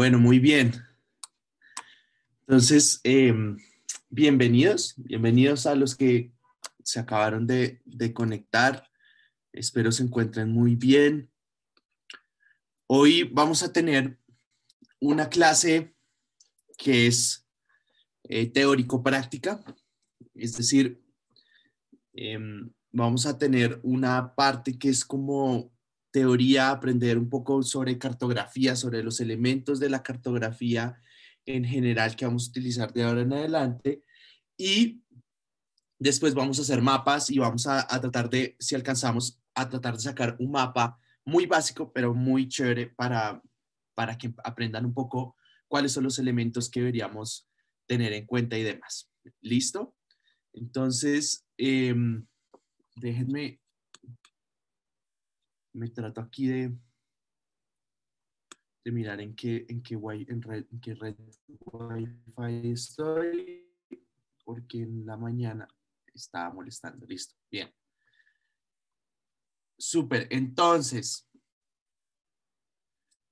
Bueno, muy bien. Entonces, em, bienvenidos, bienvenidos a los que se acabaron de, conectar. Espero se encuentren muy bien. Hoy vamos a tener una clase que es eh, teórico-práctica, es decir, em, vamos a tener una parte que es como teoría, aprender un poco sobre cartografía, sobre los elementos de la cartografía en general que vamos a utilizar de ahora en adelante. Y después vamos a hacer mapas y vamos a, tratar de, si alcanzamos, a tratar de sacar un mapa muy básico, pero muy chévere para, para que aprendan un poco cuáles son los elementos que deberíamos tener en cuenta y demás. ¿Listo? Entonces, em, déjenme me trato aquí de, de mirar en qué, en en red, qué red Wi-Fi estoy, porque en la mañana estaba molestando. Listo, bien. Súper, entonces.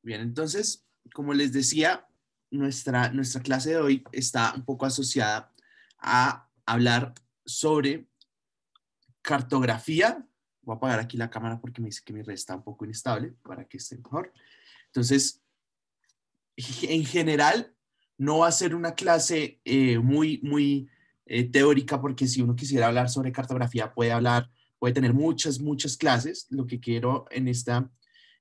Bien, entonces, como les decía, nuestra, nuestra clase de hoy está un poco asociada a hablar sobre cartografía Voy a apagar aquí la cámara porque me dice que mi red está un poco inestable para que esté mejor. Entonces, en general, no va a ser una clase eh, muy, muy eh, teórica porque si uno quisiera hablar sobre cartografía puede hablar, puede tener muchas, muchas clases. Lo que quiero en esta,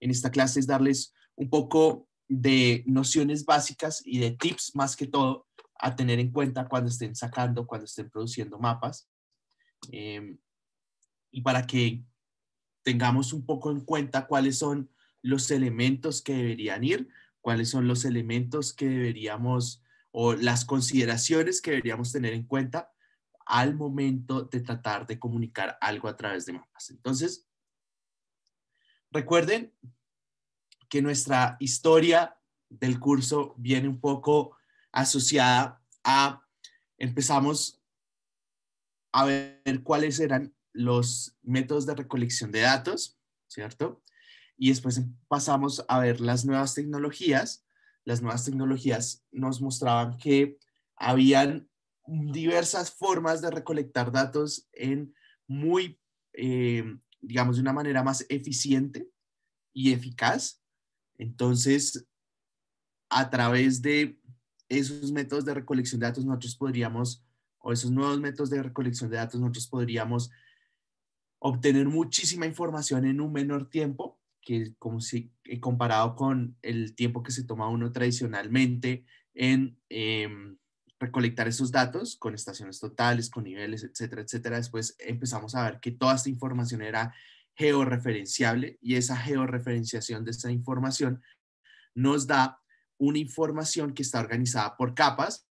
en esta clase es darles un poco de nociones básicas y de tips más que todo a tener en cuenta cuando estén sacando, cuando estén produciendo mapas. Em, y para que tengamos un poco en cuenta cuáles son los elementos que deberían ir, cuáles son los elementos que deberíamos o las consideraciones que deberíamos tener en cuenta al momento de tratar de comunicar algo a través de mapas. Entonces, recuerden que nuestra historia del curso viene un poco asociada a, empezamos a ver cuáles eran los métodos de recolección de datos, ¿cierto? Y después pasamos a ver las nuevas tecnologías. Las nuevas tecnologías nos mostraban que habían diversas formas de recolectar datos en muy, eh, digamos, de una manera más eficiente y eficaz. Entonces, a través de esos métodos de recolección de datos, nosotros podríamos, o esos nuevos métodos de recolección de datos, nosotros podríamos obtener muchísima información en un menor tiempo, que como si eh, comparado con el tiempo que se toma uno tradicionalmente en em, recolectar esos datos con estaciones totales, con niveles, etcétera, etcétera. Después empezamos a ver que toda esta información era georreferenciable y esa georreferenciación de esa información nos da una información que está organizada por capas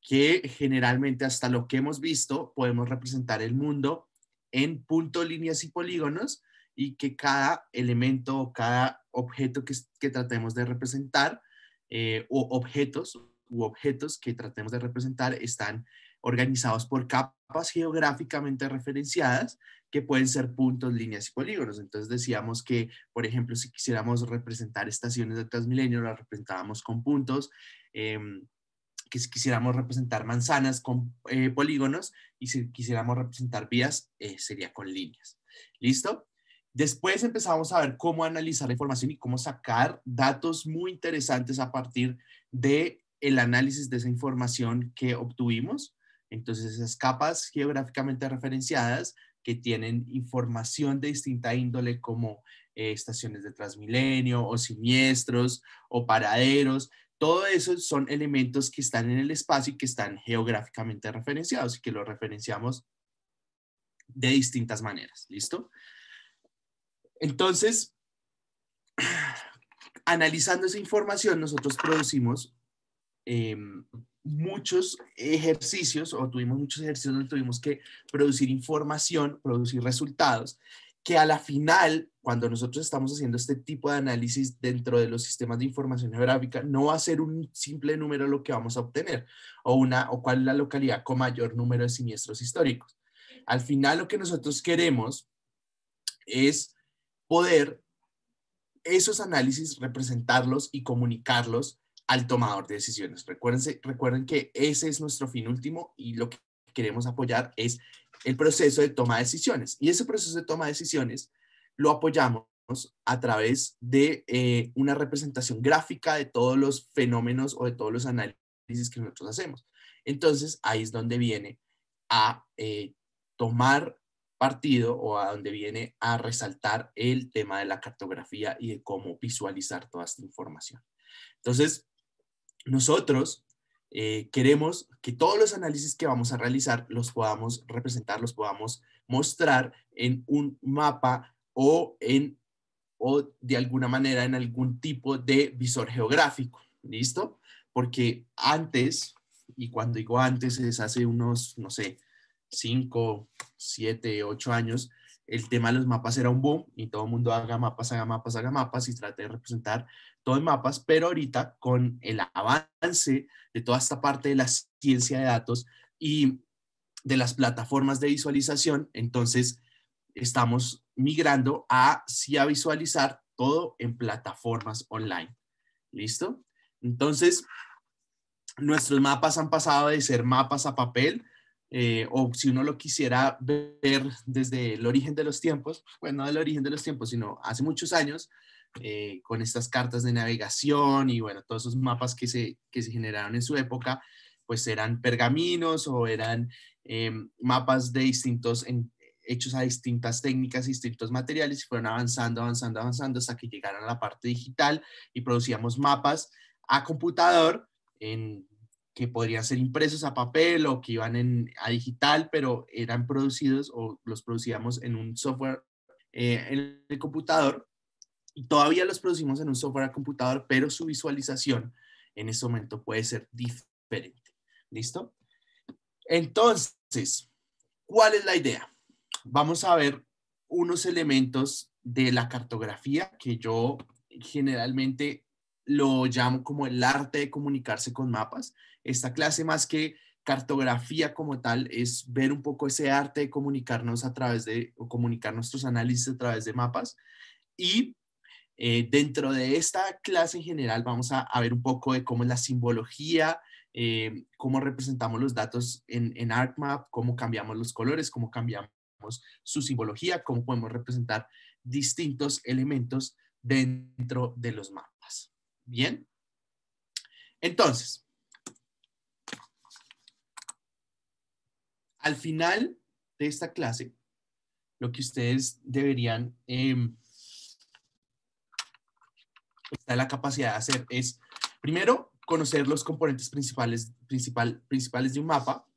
que generalmente hasta lo que hemos visto podemos representar el mundo en punto, líneas y polígonos y que cada elemento cada objeto que, tratemos de representar eh, o objetos u objetos que tratemos de representar están organizados por capas geográficamente referenciadas que pueden ser puntos, líneas y polígonos. Entonces decíamos que, por ejemplo, si quisiéramos representar estaciones de Transmilenio, las representábamos con puntos. Em, que si quisiéramos representar manzanas con eh, polígonos y si quisiéramos representar vías, eh, sería con líneas. ¿Listo? Después empezamos a ver cómo analizar la información y cómo sacar datos muy interesantes a partir de el análisis de esa información que obtuvimos. Entonces, esas capas geográficamente referenciadas que tienen información de distinta índole como eh, estaciones de Transmilenio o siniestros o paraderos, todo eso son elementos que están en el espacio y que están geográficamente referenciados y que los referenciamos de distintas maneras, ¿listo? Entonces, analizando esa información, nosotros producimos em, muchos ejercicios o tuvimos muchos ejercicios donde tuvimos que producir información, producir resultados que a la final, cuando nosotros estamos haciendo este tipo de análisis dentro de los sistemas de información geográfica, no va a ser un simple número lo que vamos a obtener o, una, o cuál es la localidad con mayor número de siniestros históricos. Al final lo que nosotros queremos es poder esos análisis representarlos y comunicarlos al tomador de decisiones. recuerden que ese es nuestro fin último y lo que queremos apoyar es el proceso de toma de decisiones. Y ese proceso de toma de decisiones lo apoyamos a través de eh, una representación gráfica de todos los fenómenos o de todos los análisis que nosotros hacemos. Entonces, ahí es donde viene a eh, tomar partido o a donde viene a resaltar el tema de la cartografía y de cómo visualizar toda esta información. Entonces, nosotros eh, queremos que todos los análisis que vamos a realizar los podamos representar, los podamos mostrar en un mapa o en o de alguna manera en algún tipo de visor geográfico, ¿listo? Porque antes, y cuando digo antes es hace unos, no sé, 5, 7, 8 años, el tema de los mapas era un boom y todo el mundo haga mapas, haga mapas, haga mapas y trate de representar todo en mapas, pero ahorita con el avance de toda esta parte de la ciencia de datos y de las plataformas de visualización, entonces estamos migrando a a visualizar todo en plataformas online. ¿Listo? Entonces, nuestros mapas han pasado de ser mapas a papel eh, o si uno lo quisiera ver desde el origen de los tiempos, bueno, pues no del origen de los tiempos, sino hace muchos años, eh, con estas cartas de navegación y bueno, todos esos mapas que se, generaron en su época, pues eran pergaminos o eran em, mapas de distintos, hechos a distintas técnicas, distintos materiales y fueron avanzando, avanzando, avanzando hasta que llegaron a la parte digital y producíamos mapas a computador en que podrían ser impresos a papel o que iban en, a digital, pero eran producidos o los producíamos en un software eh, en el computador. Y todavía los producimos en un software a computador, pero su visualización en ese momento puede ser diferente. ¿Listo? Entonces, ¿cuál es la idea? Vamos a ver unos elementos de la cartografía que yo generalmente lo llamo como el arte de comunicarse con mapas. Esta clase más que cartografía como tal es ver un poco ese arte de comunicarnos a través de, o comunicar nuestros análisis a través de mapas. Y eh, dentro de esta clase en general vamos a, ver un poco de cómo es la simbología, eh, cómo representamos los datos en, en ArcMap, cómo cambiamos los colores, cómo cambiamos su simbología, cómo podemos representar distintos elementos dentro de los mapas. Bien. Entonces, al final de esta clase, lo que ustedes deberían, eh, está la capacidad de hacer es, primero, conocer los componentes principales, principales de un mapa.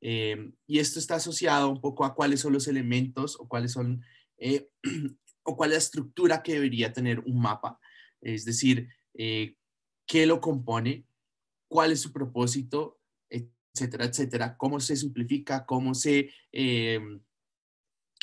Em, y esto está asociado un poco a cuáles son los elementos o cuáles son eh, o cuál es la estructura que debería tener un mapa. Es decir, eh, qué lo compone, cuál es su propósito, etcétera, etcétera, cómo se simplifica, cómo se, eh,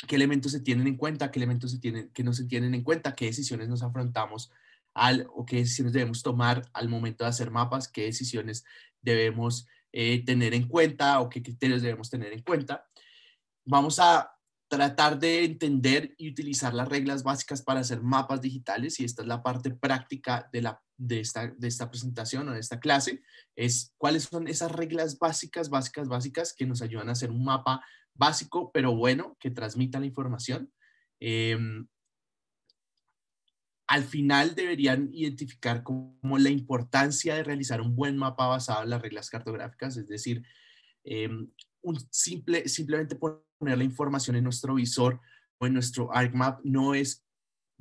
qué elementos se tienen en cuenta, qué elementos se tienen, que no se tienen en cuenta, qué decisiones nos afrontamos al, o qué decisiones debemos tomar al momento de hacer mapas, qué decisiones debemos eh, tener en cuenta o qué criterios debemos tener en cuenta. Vamos a tratar de entender y utilizar las reglas básicas para hacer mapas digitales y esta es la parte práctica de la de esta, de esta presentación o de esta clase es cuáles son esas reglas básicas, básicas, básicas que nos ayudan a hacer un mapa básico, pero bueno, que transmita la información. Em, al final deberían identificar como la importancia de realizar un buen mapa basado en las reglas cartográficas, es decir, em, un simple, simplemente poner la información en nuestro visor o en nuestro ArcMap no es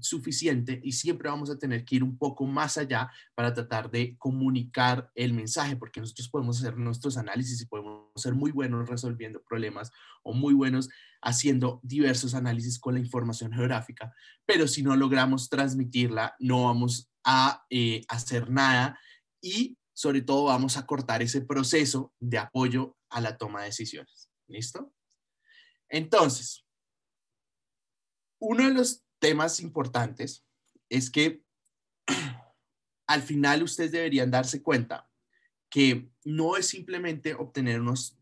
suficiente y siempre vamos a tener que ir un poco más allá para tratar de comunicar el mensaje, porque nosotros podemos hacer nuestros análisis y podemos ser muy buenos resolviendo problemas o muy buenos haciendo diversos análisis con la información geográfica, pero si no logramos transmitirla, no vamos a eh, hacer nada y sobre todo vamos a cortar ese proceso de apoyo a la toma de decisiones. ¿Listo? Entonces, uno de los temas importantes es que al final ustedes deberían darse cuenta que no es simplemente obtener unos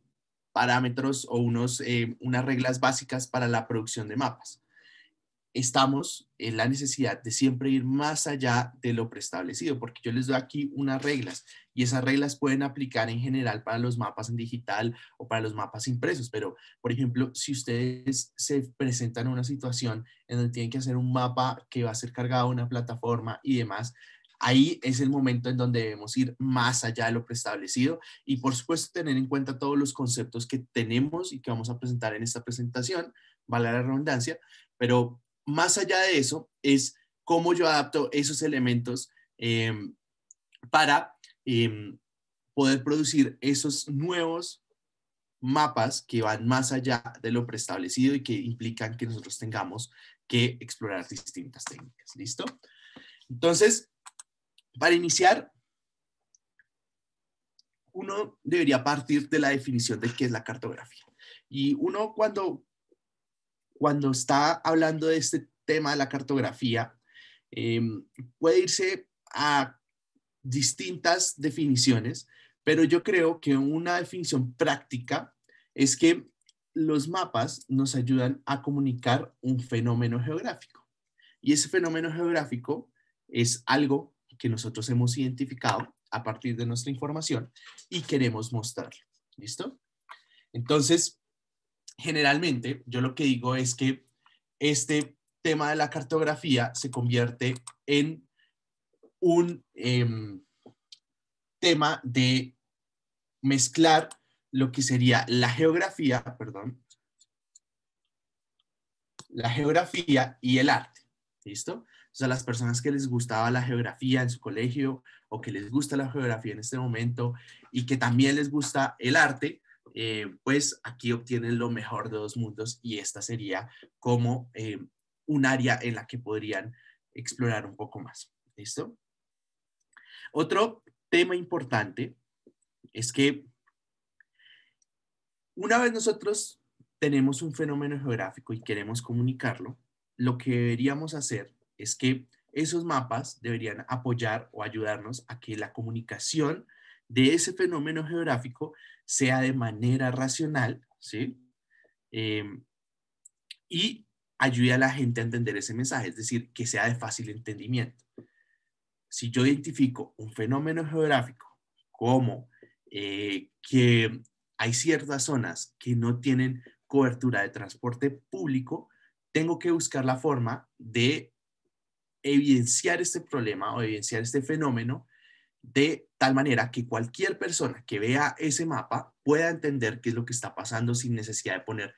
parámetros o unos, eh, unas reglas básicas para la producción de mapas estamos en la necesidad de siempre ir más allá de lo preestablecido, porque yo les doy aquí unas reglas y esas reglas pueden aplicar en general para los mapas en digital o para los mapas impresos, pero por ejemplo, si ustedes se presentan a una situación en donde tienen que hacer un mapa que va a ser cargado a una plataforma y demás, ahí es el momento en donde debemos ir más allá de lo preestablecido y por supuesto tener en cuenta todos los conceptos que tenemos y que vamos a presentar en esta presentación, valga la redundancia, pero más allá de eso, es cómo yo adapto esos elementos em, para em, poder producir esos nuevos mapas que van más allá de lo preestablecido y que implican que nosotros tengamos que explorar distintas técnicas. ¿Listo? Entonces, para iniciar, uno debería partir de la definición de qué es la cartografía. Y uno cuando cuando está hablando de este tema de la cartografía, em, puede irse a distintas definiciones, pero yo creo que una definición práctica es que los mapas nos ayudan a comunicar un fenómeno geográfico. Y ese fenómeno geográfico es algo que nosotros hemos identificado a partir de nuestra información y queremos mostrarlo. ¿Listo? Entonces, generalmente yo lo que digo es que este tema de la cartografía se convierte en un em, tema de mezclar lo que sería la geografía, perdón, la geografía y el arte, ¿listo? O sea, las personas que les gustaba la geografía en su colegio o que les gusta la geografía en este momento y que también les gusta el arte, eh, pues aquí obtienen lo mejor de dos mundos y esta sería como eh, un área en la que podrían explorar un poco más. ¿Listo? Otro tema importante es que una vez nosotros tenemos un fenómeno geográfico y queremos comunicarlo, lo que deberíamos hacer es que esos mapas deberían apoyar o ayudarnos a que la comunicación de ese fenómeno geográfico sea de manera racional, ¿sí? Em, y ayude a la gente a entender ese mensaje, es decir, que sea de fácil entendimiento. Si yo identifico un fenómeno geográfico como eh, que hay ciertas zonas que no tienen cobertura de transporte público, tengo que buscar la forma de evidenciar este problema o evidenciar este fenómeno de tal manera que cualquier persona que vea ese mapa pueda entender qué es lo que está pasando sin necesidad de poner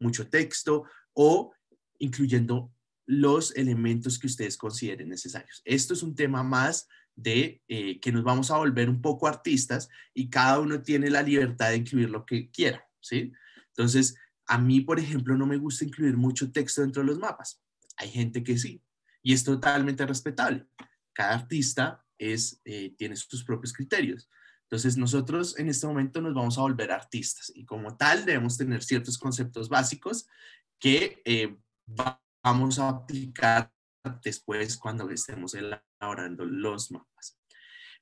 mucho texto o incluyendo los elementos que ustedes consideren necesarios. Esto es un tema más de eh, que nos vamos a volver un poco artistas y cada uno tiene la libertad de incluir lo que quiera, ¿sí? Entonces, a mí, por ejemplo, no me gusta incluir mucho texto dentro de los mapas. Hay gente que sí, y es totalmente respetable. Cada artista es, eh, tiene sus propios criterios. Entonces nosotros en este momento nos vamos a volver artistas y como tal debemos tener ciertos conceptos básicos que eh, vamos a aplicar después cuando estemos elaborando los mapas.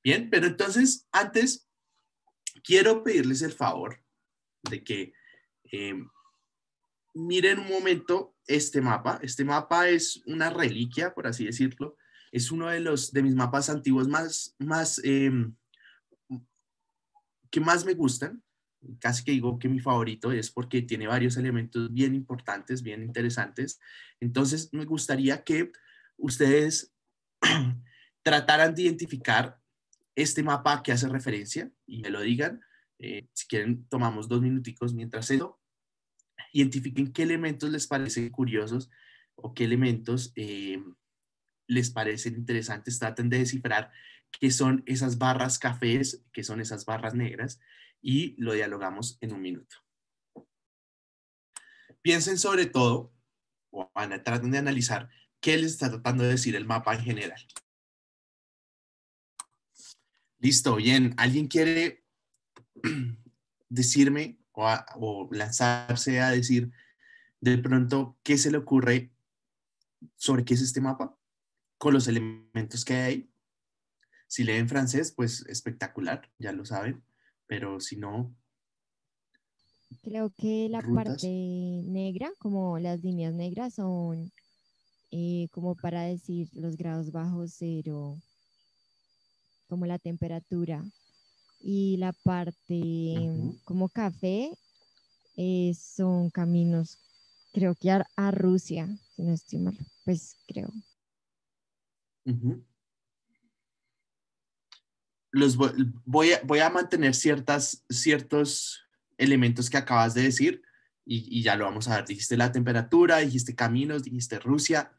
Bien, pero entonces antes quiero pedirles el favor de que eh, miren un momento este mapa. Este mapa es una reliquia, por así decirlo, es uno de los de mis mapas antiguos más, más em, que más me gustan. Casi que digo que mi favorito es porque tiene varios elementos bien importantes, bien interesantes. Entonces, me gustaría que ustedes trataran de identificar este mapa que hace referencia y me lo digan. Eh, si quieren, tomamos dos minuticos mientras eso. Identifiquen qué elementos les parecen curiosos o qué elementos em, les parecen interesantes, traten de descifrar qué son esas barras cafés, qué son esas barras negras, y lo dialogamos en un minuto. Piensen sobre todo, o traten de analizar, qué les está tratando de decir el mapa en general. Listo, bien. ¿Alguien quiere decirme o, o lanzarse a decir de pronto qué se le ocurre sobre qué es este mapa? con los elementos que hay. Si leen francés, pues espectacular, ya lo saben, pero si no... Creo que la parte negra, como las líneas negras, son eh, como para decir los grados bajo cero, como la temperatura. Y la parte em, como café eh, son caminos, creo que a Rusia, si no estoy mal, pues creo. Los voy, a, mantener ciertas, ciertos elementos que acabas de decir y, ya lo vamos a ver. Dijiste la temperatura, dijiste caminos, dijiste Rusia.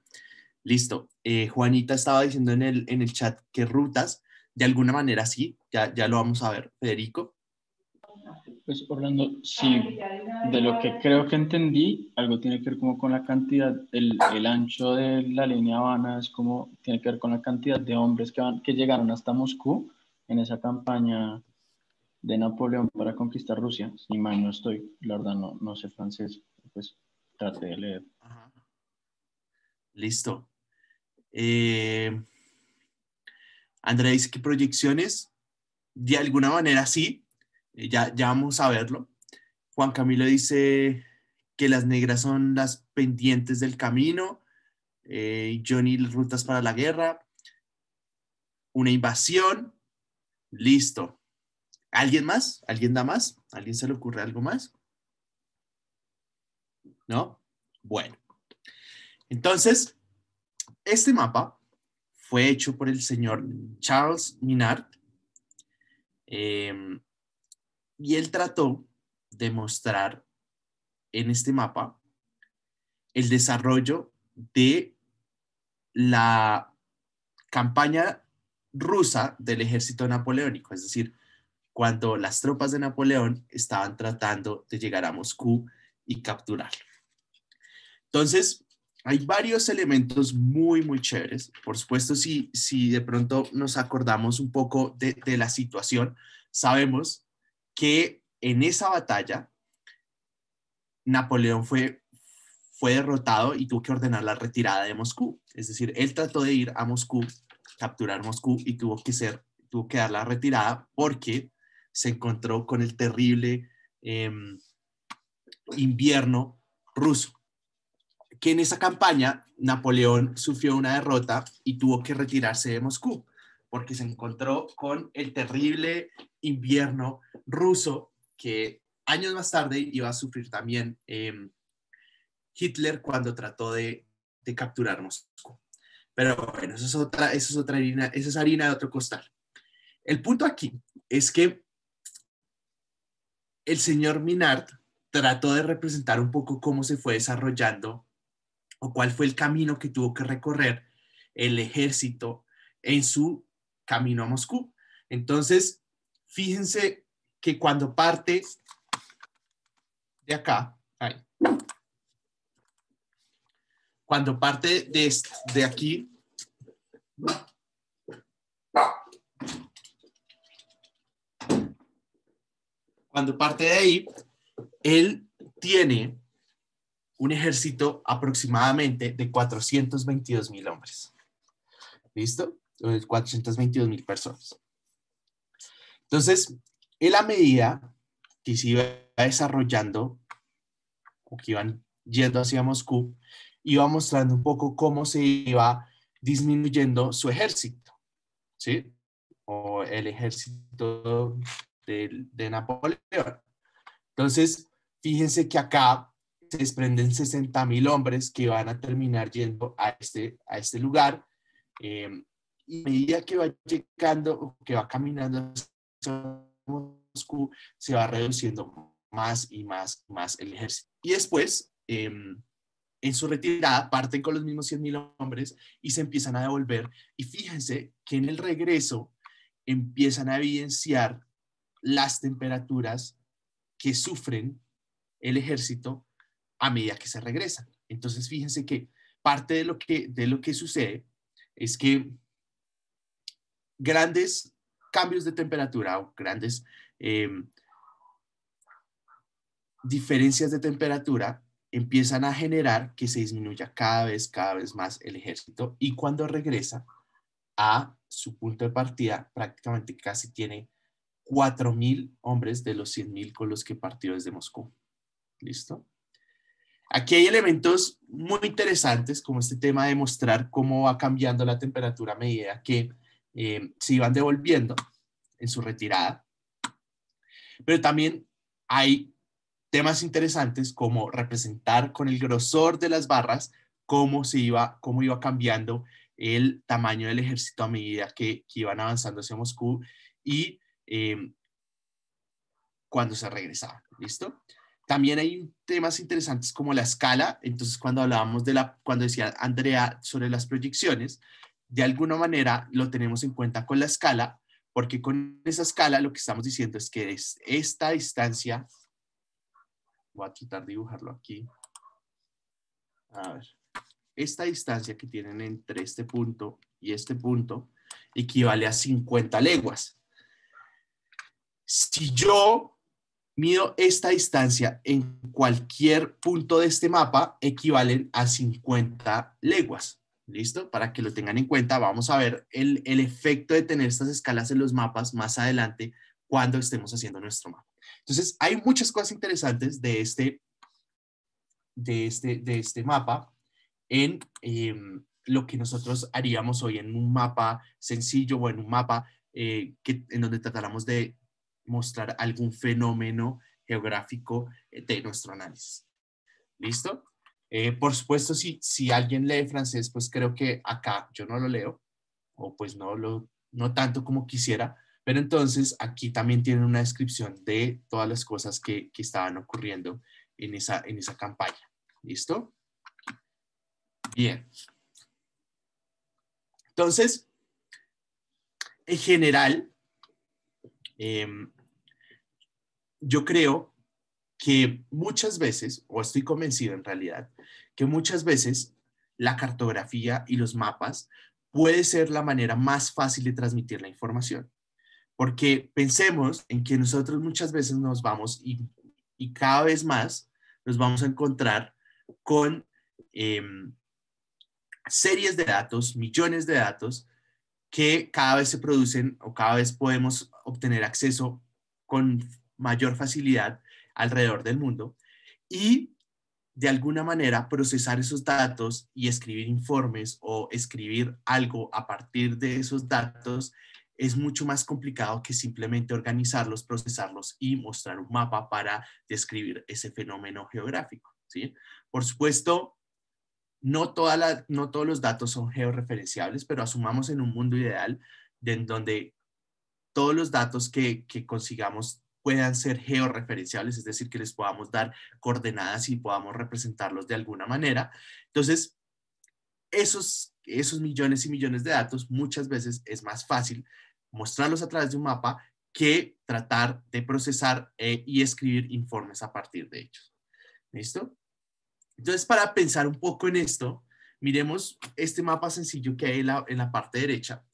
Listo. Eh, Juanita estaba diciendo en el, en el chat que rutas, de alguna manera sí, ya, ya lo vamos a ver, Federico. Pues Orlando, sí, de lo que creo que entendí, algo tiene que ver como con la cantidad, el, ancho de la línea Habana es como, tiene que ver con la cantidad de hombres que, que llegaron hasta Moscú en esa campaña de Napoleón para conquistar Rusia. Ni mal no estoy, la verdad no, no sé francés, pues traté de leer. Listo. Eh, Andrea dice que proyecciones, de alguna manera sí, eh, ya, vamos a verlo. Juan Camilo dice que las negras son las pendientes del camino, eh, Johnny las rutas para la guerra, una invasión, listo. ¿Alguien más? ¿Alguien da más? ¿Alguien se le ocurre algo más? ¿No? Bueno. Entonces, este mapa fue hecho por el señor Charles Minard. Em, y él trató de mostrar en este mapa el desarrollo de la campaña rusa del ejército napoleónico, es decir, cuando las tropas de Napoleón estaban tratando de llegar a Moscú y capturarlo. Entonces, hay varios elementos muy, muy chéveres. Por supuesto, si, si de pronto nos acordamos un poco de, de la situación, sabemos que en esa batalla Napoleón fue, fue derrotado y tuvo que ordenar la retirada de Moscú. Es decir, él trató de ir a Moscú, capturar Moscú y tuvo que, ser, tuvo que dar la retirada porque se encontró con el terrible em, invierno ruso. Que en esa campaña Napoleón sufrió una derrota y tuvo que retirarse de Moscú porque se encontró con el terrible invierno ruso que años más tarde iba a sufrir también em, Hitler cuando trató de, capturar Moscú. Pero bueno, esa es otra, es otra harina, es harina de otro costal. El punto aquí es que el señor Minard trató de representar un poco cómo se fue desarrollando o cuál fue el camino que tuvo que recorrer el ejército en su camino a Moscú. Entonces, fíjense que cuando parte de acá, cuando parte de, de aquí, cuando parte de ahí, él tiene un ejército aproximadamente de 422 mil hombres. ¿Listo? 422 mil personas. Entonces, en la medida que se iba desarrollando o que iban yendo hacia Moscú, iba mostrando un poco cómo se iba disminuyendo su ejército, ¿sí? O el ejército de, Napoleón. Entonces, fíjense que acá se desprenden 60 mil hombres que van a terminar yendo a este, a este lugar. Eh, y a medida que va llegando, que va caminando hacia Moscú, se va reduciendo más y más más el ejército. Y después, em, en su retirada, parten con los mismos 100.000 hombres y se empiezan a devolver. Y fíjense que en el regreso empiezan a evidenciar las temperaturas que sufren el ejército a medida que se regresan Entonces, fíjense que parte de lo que, de lo que sucede es que grandes cambios de temperatura o grandes em, diferencias de temperatura empiezan a generar que se disminuya cada vez, cada vez más el ejército y cuando regresa a su punto de partida prácticamente casi tiene 4.000 hombres de los 100.000 con los que partió desde Moscú. ¿Listo? Aquí hay elementos muy interesantes como este tema de mostrar cómo va cambiando la temperatura a medida que eh, se iban devolviendo en su retirada. Pero también hay temas interesantes como representar con el grosor de las barras cómo, se iba, cómo iba cambiando el tamaño del ejército a medida que, iban avanzando hacia Moscú y em, cuando se regresaba, ¿Listo? También hay temas interesantes como la escala. Entonces, cuando hablábamos de la, cuando decía Andrea sobre las proyecciones, de alguna manera lo tenemos en cuenta con la escala, porque con esa escala lo que estamos diciendo es que es esta distancia, voy a tratar de dibujarlo aquí, esta distancia que tienen entre este punto y este punto equivale a 50 leguas. Si yo mido esta distancia en cualquier punto de este mapa, equivalen a 50 leguas. ¿Listo? Para que lo tengan en cuenta, vamos a ver el, efecto de tener estas escalas en los mapas más adelante cuando estemos haciendo nuestro mapa. Entonces, hay muchas cosas interesantes de este, de este, de este mapa en em, lo que nosotros haríamos hoy en un mapa sencillo o en un mapa eh, que, en donde tratáramos de mostrar algún fenómeno geográfico eh, de nuestro análisis. ¿Listo? Eh, por supuesto, si, si alguien lee francés, pues creo que acá yo no lo leo, o pues no, lo, no tanto como quisiera, pero entonces aquí también tienen una descripción de todas las cosas que, que estaban ocurriendo en esa, en esa campaña. ¿Listo? Bien. Entonces, en general, em, yo creo que muchas veces, o estoy convencido en realidad, que muchas veces la cartografía y los mapas puede ser la manera más fácil de transmitir la información. Porque pensemos en que nosotros muchas veces nos vamos y, cada vez más nos vamos a encontrar con em, series de datos, millones de datos que cada vez se producen o cada vez podemos obtener acceso con mayor facilidad alrededor del mundo y de alguna manera procesar esos datos y escribir informes o escribir algo a partir de esos datos es mucho más complicado que simplemente organizarlos, procesarlos y mostrar un mapa para describir ese fenómeno geográfico. ¿sí? Por supuesto, no, la, no todos los datos son georreferenciables, pero asumamos en un mundo ideal de, en donde todos los datos que, que consigamos puedan ser georreferenciables, es decir, que les podamos dar coordenadas y podamos representarlos de alguna manera. Entonces, esos, esos millones y millones de datos muchas veces es más fácil mostrarlos a través de un mapa que tratar de procesar eh, y escribir informes a partir de ellos. ¿Listo? Entonces, para pensar un poco en esto, miremos este mapa sencillo que hay en la, en la parte derecha.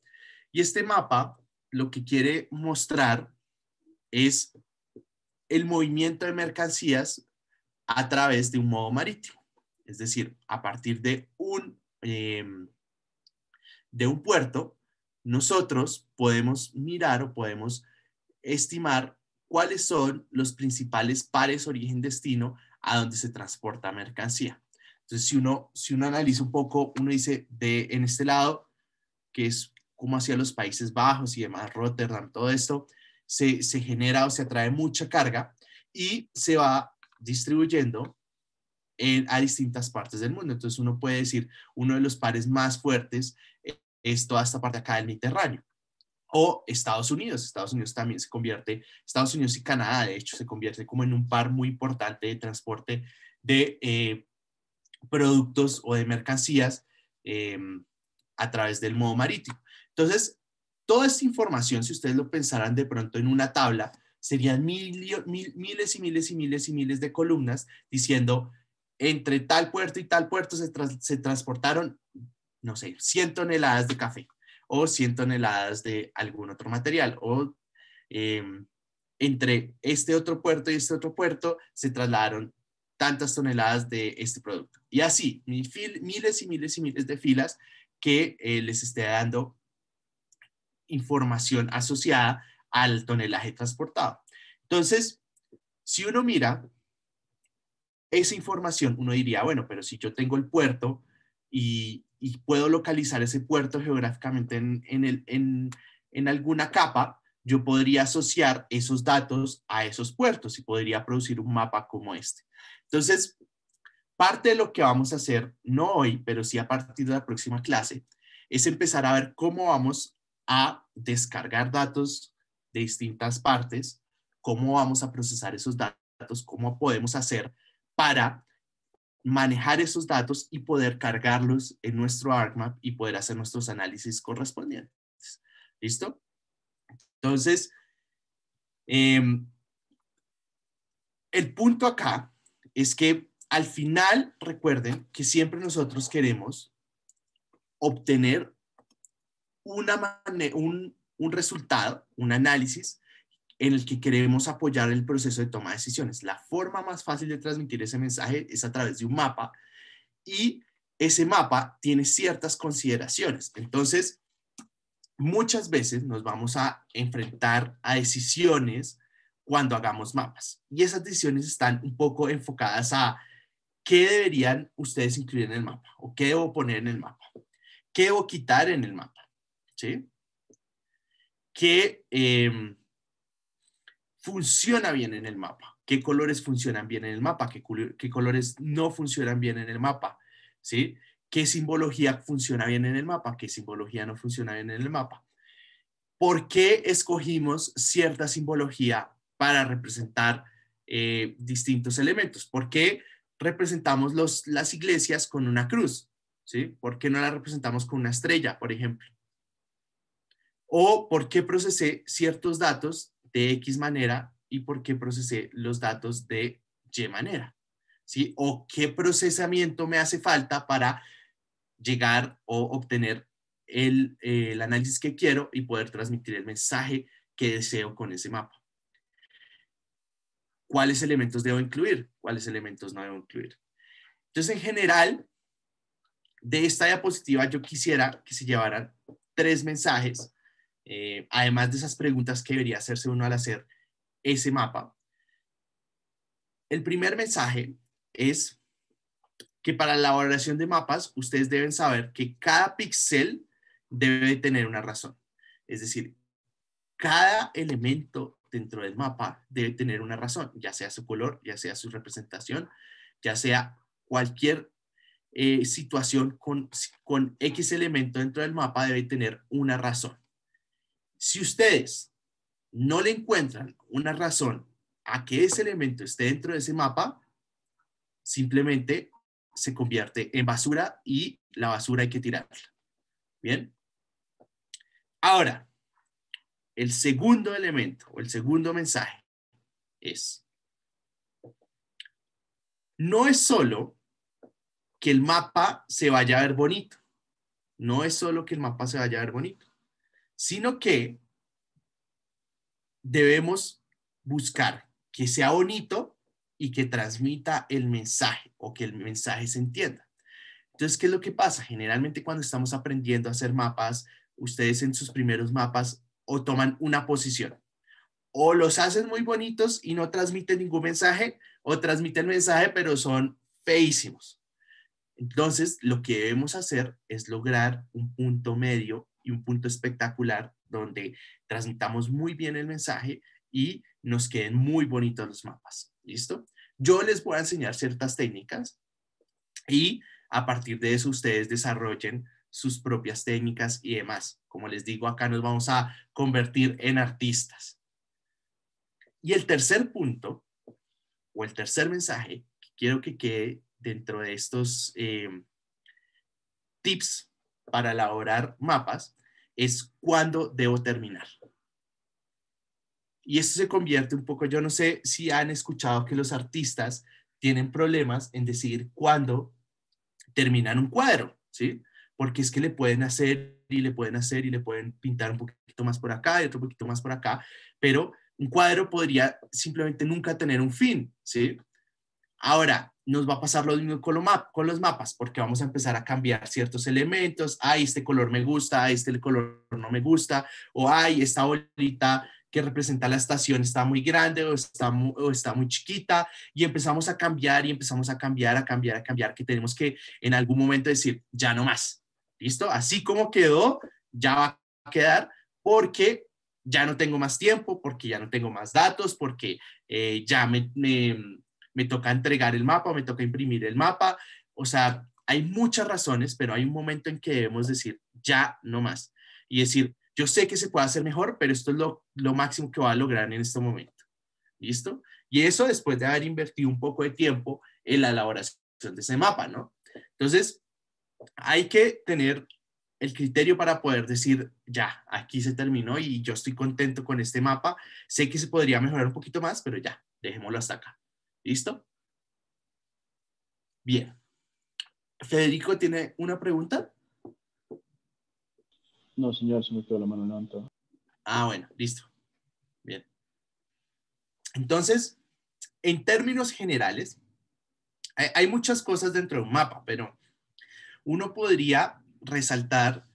Y este mapa lo que quiere mostrar es el movimiento de mercancías a través de un modo marítimo, es decir, a partir de un, em, de un puerto, nosotros podemos mirar o podemos estimar cuáles son los principales pares origen-destino a donde se transporta mercancía. Entonces, si uno, si uno analiza un poco, uno dice de en este lado, que es como hacia los Países Bajos y demás, Rotterdam, todo esto, se, genera o se atrae mucha carga y se va distribuyendo a distintas partes del mundo. Entonces uno puede decir, uno de los pares más fuertes es toda esta parte acá del Mediterráneo. O Estados Unidos, Estados Unidos también se convierte, Estados Unidos y Canadá, de hecho, se convierte como en un par muy importante de transporte de eh, productos o de mercancías em, a través del modo marítimo. Entonces, Toda esta información, si ustedes lo pensaran de pronto en una tabla, serían miles y miles y miles y miles de columnas diciendo, entre tal puerto y tal puerto se, transportaron, no sé, 100 toneladas de café o 100 toneladas de algún otro material o em, entre este otro puerto y este otro puerto se trasladaron tantas toneladas de este producto. Y así, miles y miles y miles de filas que eh, les esté dando información asociada al tonelaje transportado. Entonces, si uno mira esa información, uno diría, bueno, pero si yo tengo el puerto y, puedo localizar ese puerto geográficamente en, en alguna capa, yo podría asociar esos datos a esos puertos y podría producir un mapa como este. Entonces, parte de lo que vamos a hacer, no hoy, pero sí a partir de la próxima clase, es empezar a ver cómo vamos a descargar datos de distintas partes, cómo vamos a procesar esos datos, cómo podemos hacer para manejar esos datos y poder cargarlos en nuestro ArcMap y poder hacer nuestros análisis correspondientes. ¿Listo? Entonces, em, el punto acá es que al final recuerden que siempre nosotros queremos obtener un, un resultado, un análisis en el que queremos apoyar el proceso de toma de decisiones. La forma más fácil de transmitir ese mensaje es a través de un mapa y ese mapa tiene ciertas consideraciones. Entonces, muchas veces nos vamos a enfrentar a decisiones cuando hagamos mapas. Y esas decisiones están un poco enfocadas a qué deberían ustedes incluir en el mapa o qué debo poner en el mapa, qué debo quitar en el mapa, ¿Qué em, funciona bien en el mapa, qué colores funcionan bien en el mapa, qué, colores no funcionan bien en el mapa, ¿sí? qué simbología funciona bien en el mapa, qué simbología no funciona bien en el mapa. ¿Por qué escogimos cierta simbología para representar eh, distintos elementos? ¿Por qué representamos los, las iglesias con una cruz? ¿Sí? ¿Por qué no la representamos con una estrella, por ejemplo? o por qué procesé ciertos datos de X manera y por qué procesé los datos de Y manera. ¿Sí? O qué procesamiento me hace falta para llegar o obtener el, eh, el análisis que quiero y poder transmitir el mensaje que deseo con ese mapa. ¿Cuáles elementos debo incluir? ¿Cuáles elementos no debo incluir? Entonces, en general, de esta diapositiva yo quisiera que se llevaran tres mensajes eh, además de esas preguntas que debería hacerse uno al hacer ese mapa. El primer mensaje es que para la elaboración de mapas ustedes deben saber que cada píxel debe tener una razón. Es decir, cada elemento dentro del mapa debe tener una razón, ya sea su color, ya sea su representación, ya sea cualquier eh, situación con X elemento dentro del mapa debe tener una razón. Si ustedes no le encuentran una razón a que ese elemento esté dentro de ese mapa, simplemente se convierte en basura y la basura hay que tirarla. Bien. Ahora, el segundo elemento o el segundo mensaje es, no es solo que el mapa se vaya a ver bonito, no es solo que el mapa se vaya a ver bonito sino que debemos buscar que sea bonito y que transmita el mensaje o que el mensaje se entienda. Entonces, ¿qué es lo que pasa? Generalmente cuando estamos aprendiendo a hacer mapas, ustedes en sus primeros mapas o toman una posición, o los hacen muy bonitos y no transmiten ningún mensaje, o transmiten mensaje pero son feísimos. Entonces, lo que debemos hacer es lograr un punto medio y un punto espectacular donde transmitamos muy bien el mensaje y nos queden muy bonitos los mapas. ¿Listo? Yo les voy a enseñar ciertas técnicas y a partir de eso ustedes desarrollen sus propias técnicas y demás. Como les digo, acá nos vamos a convertir en artistas. Y el tercer punto, o el tercer mensaje, que quiero que quede dentro de estos eh, tips para elaborar mapas es cuándo debo terminar. Y eso se convierte un poco, yo no sé si han escuchado que los artistas tienen problemas en decir cuándo terminan un cuadro, ¿sí? Porque es que le pueden hacer y le pueden hacer y le pueden pintar un poquito más por acá y otro poquito más por acá, pero un cuadro podría simplemente nunca tener un fin, ¿sí? Ahora, nos va a pasar lo mismo con, los mapas, porque vamos a empezar a cambiar ciertos elementos. Ay, ah, este color me gusta, ah, este color no me gusta, o ay, esta bolita que representa la estación está muy grande o está muy, chiquita, y empezamos a cambiar y empezamos a cambiar, a cambiar, a cambiar, que tenemos que en algún momento decir, ya no más, ¿listo? Así como quedó, ya va a quedar, porque ya no tengo más tiempo, porque ya no tengo más datos, porque eh, ya me, me me toca entregar el mapa, me toca imprimir el mapa. O sea, hay muchas razones, pero hay un momento en que debemos decir, ya no más. Y decir, yo sé que se puede hacer mejor, pero esto es lo, lo máximo que va a lograr en este momento. ¿Listo? Y eso después de haber invertido un poco de tiempo en la elaboración de ese mapa, ¿no? Entonces, hay que tener el criterio para poder decir, ya, aquí se terminó y yo estoy contento con este mapa. Sé que se podría mejorar un poquito más, pero ya, dejémoslo hasta acá. ¿Listo? Bien. Federico tiene una pregunta. No, señor, se me quedó la mano levantada. Ah, bueno, listo. Bien. Entonces, en términos generales, hay, muchas cosas dentro de un mapa, pero uno podría resaltar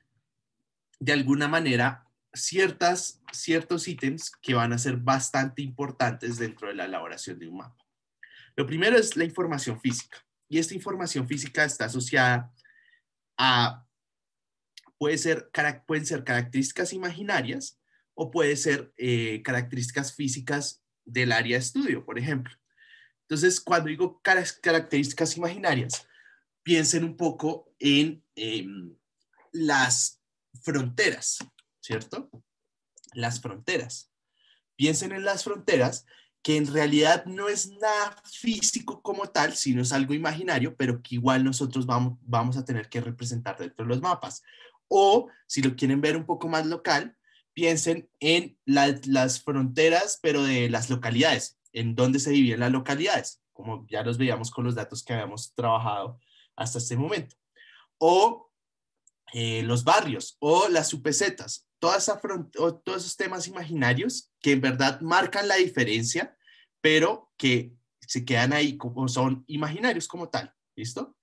de alguna manera ciertos ítems que van a ser bastante importantes dentro de la elaboración de un mapa. Lo primero es la información física. Y esta información física está asociada a, puede ser, pueden ser características imaginarias o puede ser eh, características físicas del área de estudio, por ejemplo. Entonces, cuando digo características imaginarias, piensen un poco en em, las fronteras, ¿cierto? Las fronteras. Piensen en las fronteras que en realidad no es nada físico como tal, sino es algo imaginario, pero que igual nosotros vamos, vamos a tener que representar dentro de los mapas. O si lo quieren ver un poco más local, piensen en las fronteras, pero de las localidades, en dónde se dividen las localidades, como ya los veíamos con los datos que habíamos trabajado hasta este momento. O eh, los barrios o las UPCs, todas todos esos temas imaginarios que en verdad marcan la diferencia pero que se quedan ahí como son imaginarios como tal. ¿Listo?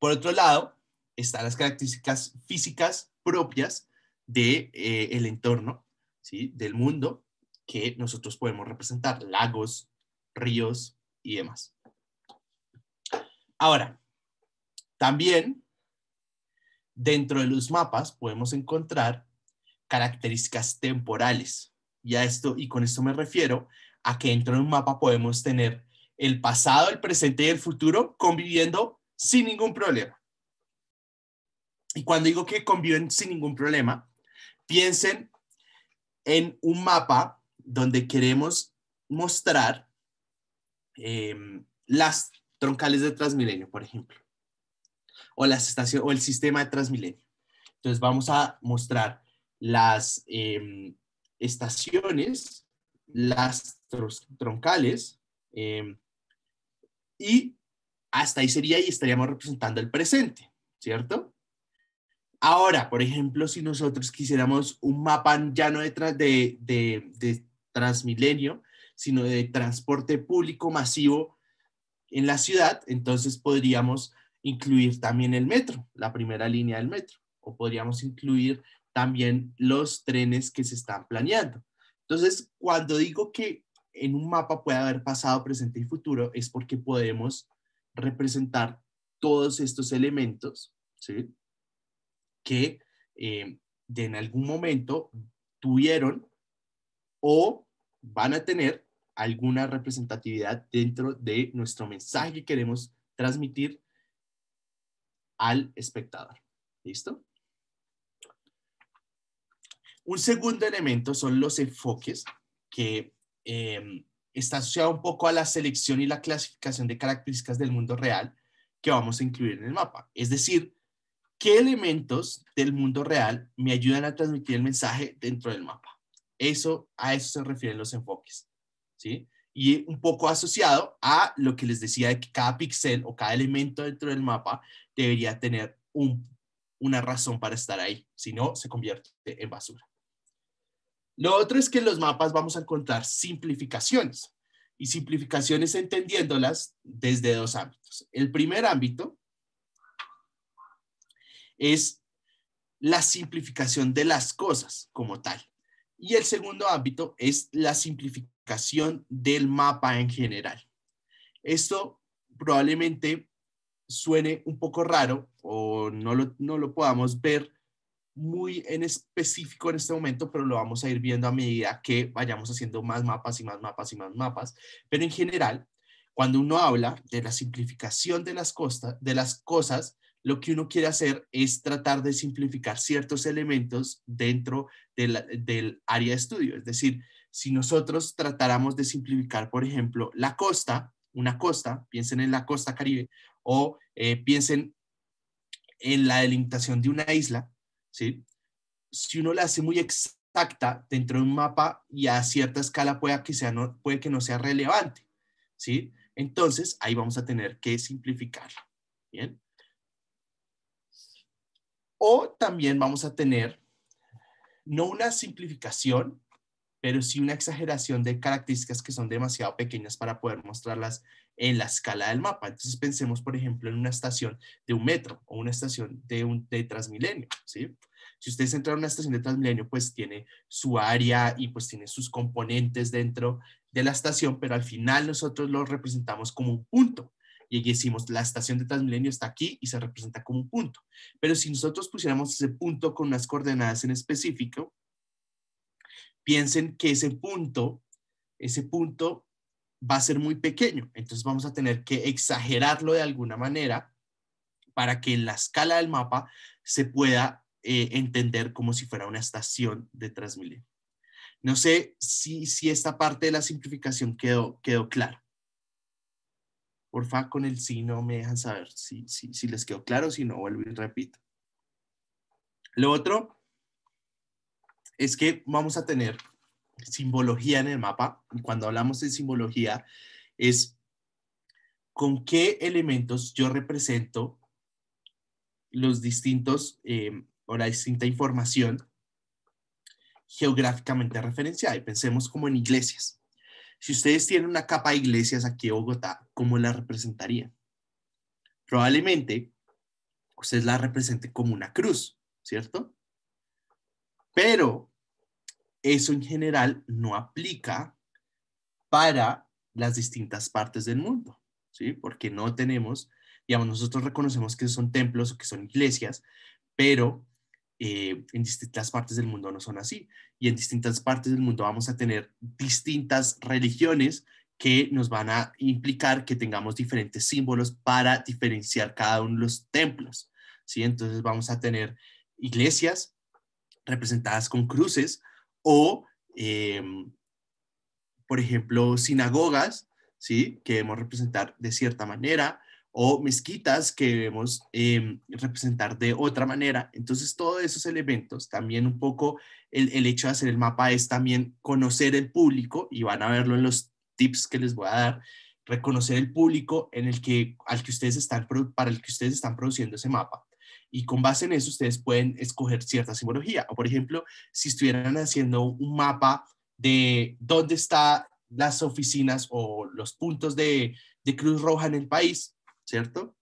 Por otro lado, están las características físicas propias del de, eh, entorno, del mundo, que nosotros podemos representar, lagos, ríos y demás. Ahora, también dentro de los mapas podemos encontrar características temporales. Y, esto, y con esto me refiero a que dentro de un mapa podemos tener el pasado, el presente y el futuro conviviendo sin ningún problema. Y cuando digo que conviven sin ningún problema, piensen en un mapa donde queremos mostrar em, las troncales de Transmilenio, por ejemplo, o, las estaciones o el sistema de Transmilenio. Entonces vamos a mostrar las, em, estaciones, las troncales, em, y hasta ahí sería y estaríamos representando el presente, ¿cierto? Ahora, por ejemplo, si nosotros quisiéramos un mapa ya no de, de, de transmilenio, sino de transporte público masivo en la ciudad, entonces podríamos incluir también el metro, la primera línea del metro, o podríamos incluir también los trenes que se están planeando. Entonces, cuando digo que en un mapa puede haber pasado, presente y futuro, es porque podemos representar todos estos elementos, ¿sí? Que eh, en algún momento tuvieron o van a tener alguna representatividad dentro de nuestro mensaje que queremos transmitir al espectador. ¿Listo? Un segundo elemento son los enfoques que em, está asociado un poco a la selección y la clasificación de características del mundo real que vamos a incluir en el mapa. Es decir, qué elementos del mundo real me ayudan a transmitir el mensaje dentro del mapa. Eso, a eso se refieren los enfoques, ¿sí? Y un poco asociado a lo que les decía de que cada píxel o cada elemento dentro del mapa debería tener una razón para estar ahí, si no se convierte en basura. Lo otro es que en los mapas vamos a encontrar simplificaciones y simplificaciones entendiéndolas desde dos ámbitos. El primer ámbito es la simplificación de las cosas como tal. Y el segundo ámbito es la simplificación del mapa en general. Esto probablemente suene un poco raro o no lo, no lo podamos ver muy en específico en este momento, pero lo vamos a ir viendo a medida que vayamos haciendo más mapas y más mapas y más mapas. Pero en general, cuando uno habla de la simplificación de las, costas, de las cosas, lo que uno quiere hacer es tratar de simplificar ciertos elementos dentro del área de estudio. Es decir, si nosotros tratáramos de simplificar, por ejemplo, la costa, una costa, piensen en la costa caribe, o eh, piensen en la delimitación de una isla, ¿sí? Si uno la hace muy exacta dentro de un mapa y a cierta escala puede que, sea no, puede que no sea relevante, ¿sí? Entonces, ahí vamos a tener que simplificarlo, ¿bien? O también vamos a tener, no una simplificación, pero sí una exageración de características que son demasiado pequeñas para poder mostrarlas en la escala del mapa. Entonces pensemos, por ejemplo, en una estación de un metro o una estación de, un, de Transmilenio, ¿sí? Si ustedes entran a una estación de Transmilenio, pues tiene su área y pues tiene sus componentes dentro de la estación, pero al final nosotros lo representamos como un punto. Y aquí decimos, la estación de Transmilenio está aquí y se representa como un punto. Pero si nosotros pusiéramos ese punto con unas coordenadas en específico, piensen que ese punto, ese punto va a ser muy pequeño. Entonces vamos a tener que exagerarlo de alguna manera para que la escala del mapa se pueda eh, entender como si fuera una estación de Transmilenio. No sé si, esta parte de la simplificación quedó, quedó clara. Porfa, con el sí no me dejan saber si, si, si les quedó claro, si no, vuelvo y repito. Lo otro es que vamos a tener simbología en el mapa, cuando hablamos de simbología, es con qué elementos yo represento los distintos eh, o la distinta información geográficamente referenciada. Y pensemos como en iglesias. Si ustedes tienen una capa de iglesias aquí en Bogotá, ¿cómo la representarían? Probablemente ustedes la representen como una cruz, ¿cierto? Pero eso en general no aplica para las distintas partes del mundo, ¿sí? Porque no tenemos, digamos, nosotros reconocemos que son templos o que son iglesias, pero eh, en distintas partes del mundo no son así. Y en distintas partes del mundo vamos a tener distintas religiones que nos van a implicar que tengamos diferentes símbolos para diferenciar cada uno de los templos, ¿sí? Entonces vamos a tener iglesias representadas con cruces, o, em, por ejemplo, sinagogas, ¿sí? Que debemos representar de cierta manera, o mezquitas que debemos em, representar de otra manera. Entonces, todos esos elementos, también un poco el, el, hecho de hacer el mapa es también conocer el público, y van a verlo en los tips que les voy a dar, reconocer el público en el que, al que ustedes están, para el que ustedes están produciendo ese mapa y con base en eso ustedes pueden escoger cierta simbología. O por ejemplo, si estuvieran haciendo un mapa de dónde están las oficinas o los puntos de, de Cruz Roja en el país, ¿cierto?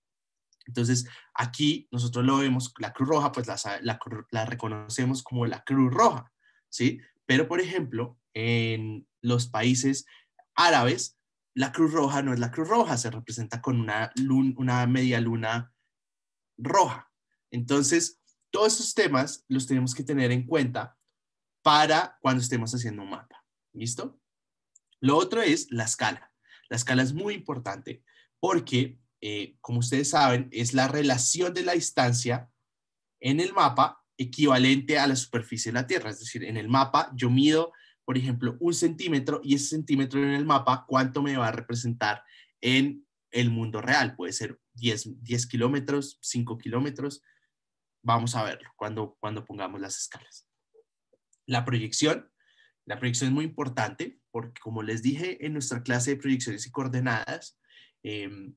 Entonces, aquí nosotros lo vemos, la Cruz Roja, pues la, la, la, reconocemos como la Cruz Roja, ¿sí? Pero, por ejemplo, en los países árabes, la Cruz Roja no es la Cruz Roja, se representa con una, una media luna roja, entonces, todos estos temas los tenemos que tener en cuenta para cuando estemos haciendo un mapa. ¿Listo? Lo otro es la escala. La escala es muy importante porque, eh, como ustedes saben, es la relación de la distancia en el mapa equivalente a la superficie de la Tierra. Es decir, en el mapa yo mido, por ejemplo, un centímetro y ese centímetro en el mapa, ¿cuánto me va a representar en el mundo real? Puede ser 10 kilómetros, 5 kilómetros, Vamos a verlo cuando, cuando pongamos las escalas. La proyección. La proyección es muy importante porque, como les dije en nuestra clase de proyecciones y coordenadas, em,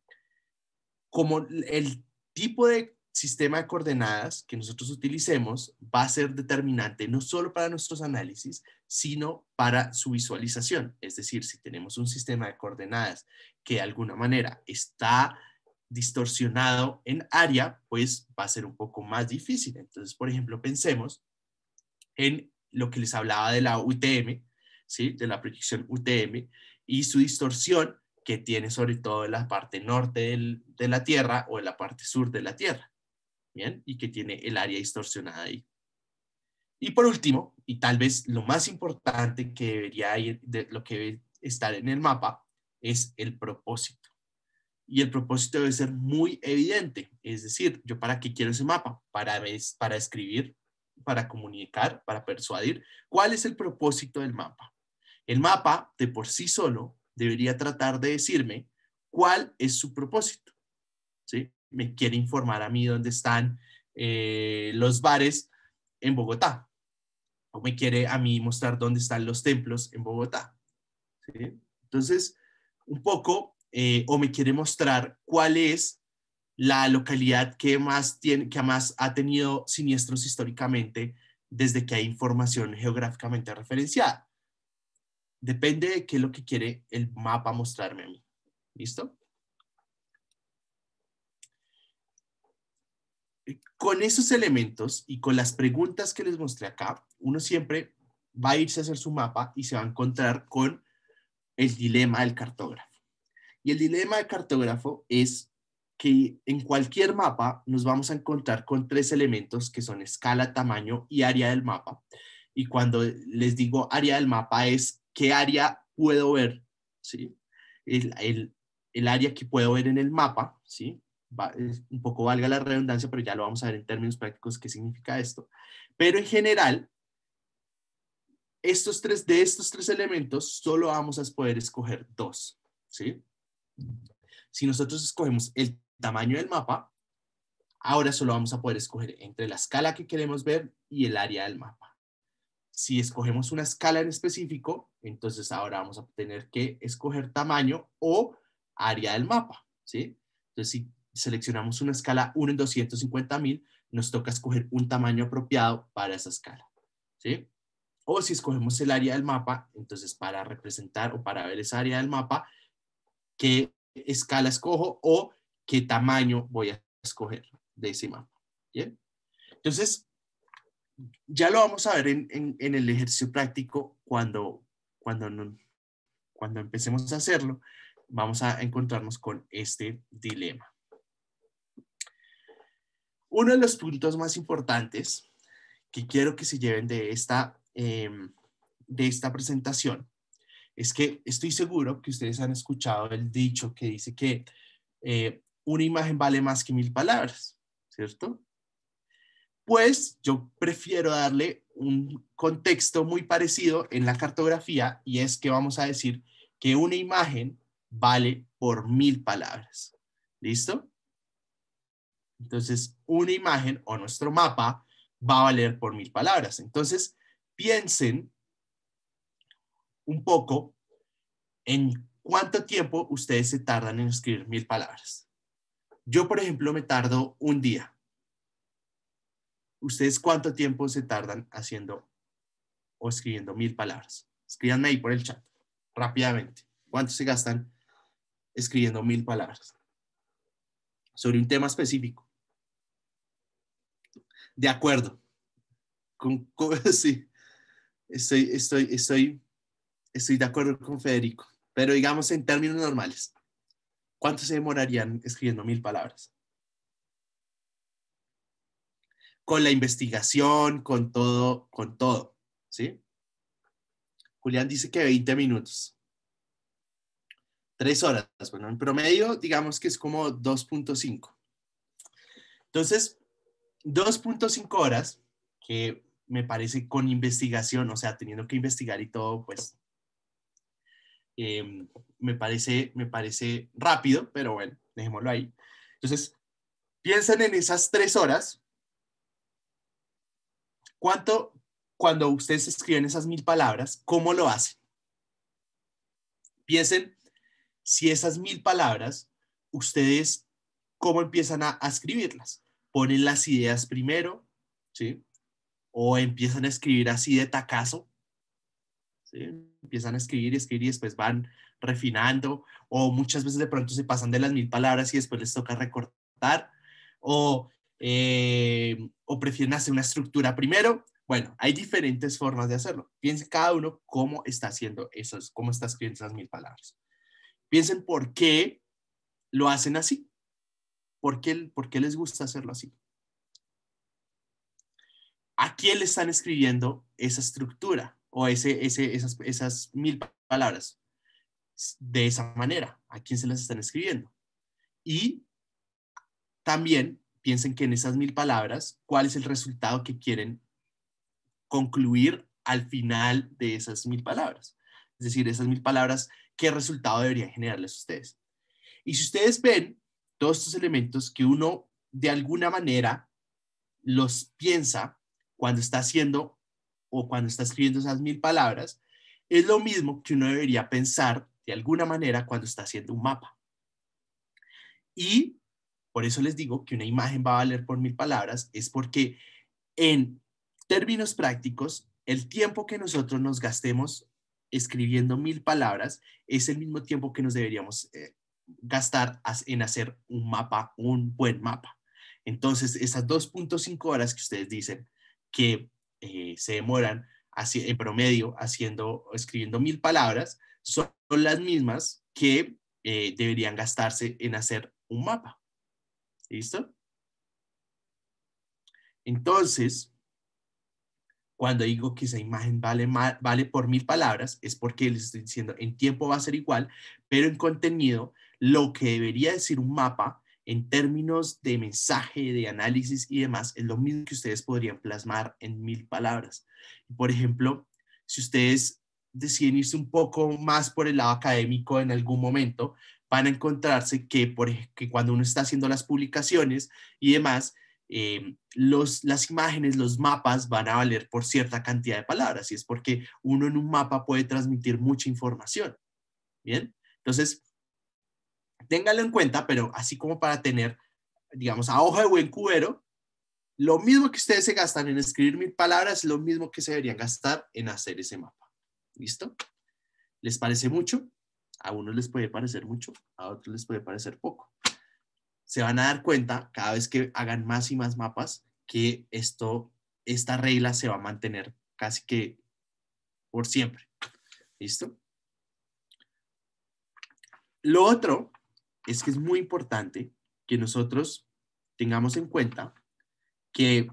como el tipo de sistema de coordenadas que nosotros utilicemos va a ser determinante no solo para nuestros análisis, sino para su visualización. Es decir, si tenemos un sistema de coordenadas que de alguna manera está distorsionado en área, pues va a ser un poco más difícil. Entonces, por ejemplo, pensemos en lo que les hablaba de la UTM, ¿sí? de la proyección UTM y su distorsión que tiene sobre todo en la parte norte de la Tierra o en la parte sur de la Tierra. ¿Bien? Y que tiene el área distorsionada ahí. Y por último, y tal vez lo más importante que debería de lo que estar en el mapa, es el propósito y el propósito debe ser muy evidente. Es decir, yo para qué quiero ese mapa? Para, para escribir, para comunicar, para persuadir. ¿Cuál es el propósito del mapa? El mapa de por sí solo debería tratar de decirme cuál es su propósito. ¿Sí? Me quiere informar a mí dónde están eh, los bares en Bogotá. O me quiere a mí mostrar dónde están los templos en Bogotá. ¿Sí? Entonces, un poco eh, o me quiere mostrar cuál es la localidad que más, tiene, que más ha tenido siniestros históricamente desde que hay información geográficamente referenciada. Depende de qué es lo que quiere el mapa mostrarme a mí. ¿Listo? Con esos elementos y con las preguntas que les mostré acá, uno siempre va a irse a hacer su mapa y se va a encontrar con el dilema del cartógrafo. Y el dilema de cartógrafo es que en cualquier mapa nos vamos a encontrar con tres elementos que son escala, tamaño y área del mapa. Y cuando les digo área del mapa es qué área puedo ver, ¿sí? El, el, área que puedo ver en el mapa, ¿sí? un poco valga la redundancia, pero ya lo vamos a ver en términos prácticos qué significa esto. Pero en general, estos tres, de estos tres elementos solo vamos a poder escoger dos, ¿sí? Si nosotros escogemos el tamaño del mapa, ahora solo vamos a poder escoger entre la escala que queremos ver y el área del mapa. Si escogemos una escala en específico, entonces ahora vamos a tener que escoger tamaño o área del mapa, Entonces, si seleccionamos una escala 1 en 250.000 nos toca escoger un tamaño apropiado para esa escala, ¿sí? O si escogemos el área del mapa, entonces para representar o para ver esa área del mapa, qué escala escojo o qué tamaño voy a escoger de ese mapa. Entonces, ya lo vamos a ver en, el ejercicio práctico cuando, cuando, cuando empecemos a hacerlo, vamos a encontrarnos con este dilema. Uno de los puntos más importantes que quiero que se lleven de esta, em, de esta presentación es que estoy seguro que ustedes han escuchado el dicho que dice que eh, una imagen vale más que mil palabras, ¿cierto? Pues yo prefiero darle un contexto muy parecido en la cartografía y es que vamos a decir que una imagen vale por mil palabras. ¿Listo? Entonces, una imagen o nuestro mapa va a valer por mil palabras. Entonces, piensen un poco en cuánto tiempo ustedes se tardan en escribir mil palabras. Yo, por ejemplo, me tardo un día. ¿Ustedes cuánto tiempo se tardan haciendo o escribiendo mil palabras? Escríbanme ahí por el chat, rápidamente. ¿Cuánto se gastan escribiendo mil palabras? Sobre un tema específico. De acuerdo. con, sí, estoy, estoy, estoy estoy de acuerdo con Federico, pero digamos en términos normales, ¿cuánto se demorarían escribiendo mil palabras? Con la investigación, con todo, con todo, ¿sí? Julián dice que 20 minutos. Tres horas, bueno, pues, en promedio digamos que es como 2.5. Entonces, 2.5 horas, que me parece con investigación, o sea, teniendo que investigar y todo, pues Em, me, parece, me parece rápido, pero bueno, dejémoslo ahí. Entonces, piensen en esas tres horas. ¿Cuánto, cuando ustedes escriben esas mil palabras, cómo lo hacen? Piensen si esas mil palabras, ustedes, ¿cómo empiezan a, a escribirlas? ¿Ponen las ideas primero? ¿Sí? ¿O empiezan a escribir así de tacazo? Empiezan a escribir y escribir y después van refinando o muchas veces de pronto se pasan de las mil palabras y después les toca recortar o, eh, prefieren hacer una estructura primero. Bueno, hay diferentes formas de hacerlo. Piensen cada uno cómo está haciendo eso, cómo está escribiendo esas mil palabras. Piensen por qué lo hacen así. ¿Por por qué les gusta hacerlo así? ¿A quién le están escribiendo esa estructura? o esas, esas mil palabras de esa manera, a quién se las están escribiendo. Y también piensen que en esas mil palabras, cuál es el resultado que quieren concluir al final de esas mil palabras. Es decir, esas mil palabras, ¿qué resultado deberían generarles ustedes? Y si ustedes ven todos estos elementos que uno de alguna manera los piensa cuando está haciendo cuando está escribiendo esas mil palabras, es lo mismo que uno debería pensar de alguna manera cuando está haciendo un mapa. Y por eso les digo que una imagen va a valer por mil palabras, es porque en términos prácticos, el tiempo que nosotros nos gastemos escribiendo mil palabras es el mismo tiempo que nos deberíamos eh, gastar en hacer un mapa, un buen mapa. Entonces, esas 2.5 horas que ustedes dicen que eh, se demoran así, en promedio haciendo, escribiendo mil palabras, son las mismas que eh, deberían gastarse en hacer un mapa. ¿Listo? Entonces, cuando digo que esa imagen vale, vale por mil palabras, es porque les estoy diciendo en tiempo va a ser igual, pero en contenido, lo que debería decir un mapa en términos de mensaje, de análisis y demás, es lo mismo que ustedes podrían plasmar en mil palabras. Por ejemplo, si ustedes deciden irse un poco más por el lado académico en algún momento, van a encontrarse que, por, que cuando uno está haciendo las publicaciones y demás, eh, los, las imágenes, los mapas van a valer por cierta cantidad de palabras y es porque uno en un mapa puede transmitir mucha información. Bien, entonces Ténganlo en cuenta, pero así como para tener, digamos, a hoja de buen cubero, lo mismo que ustedes se gastan en escribir mil palabras, lo mismo que se deberían gastar en hacer ese mapa. ¿Listo? ¿Les parece mucho? A unos les puede parecer mucho, a otros les puede parecer poco. Se van a dar cuenta cada vez que hagan más y más mapas que esto, esta regla se va a mantener casi que por siempre. ¿Listo? Lo otro es que es muy importante que nosotros tengamos en cuenta que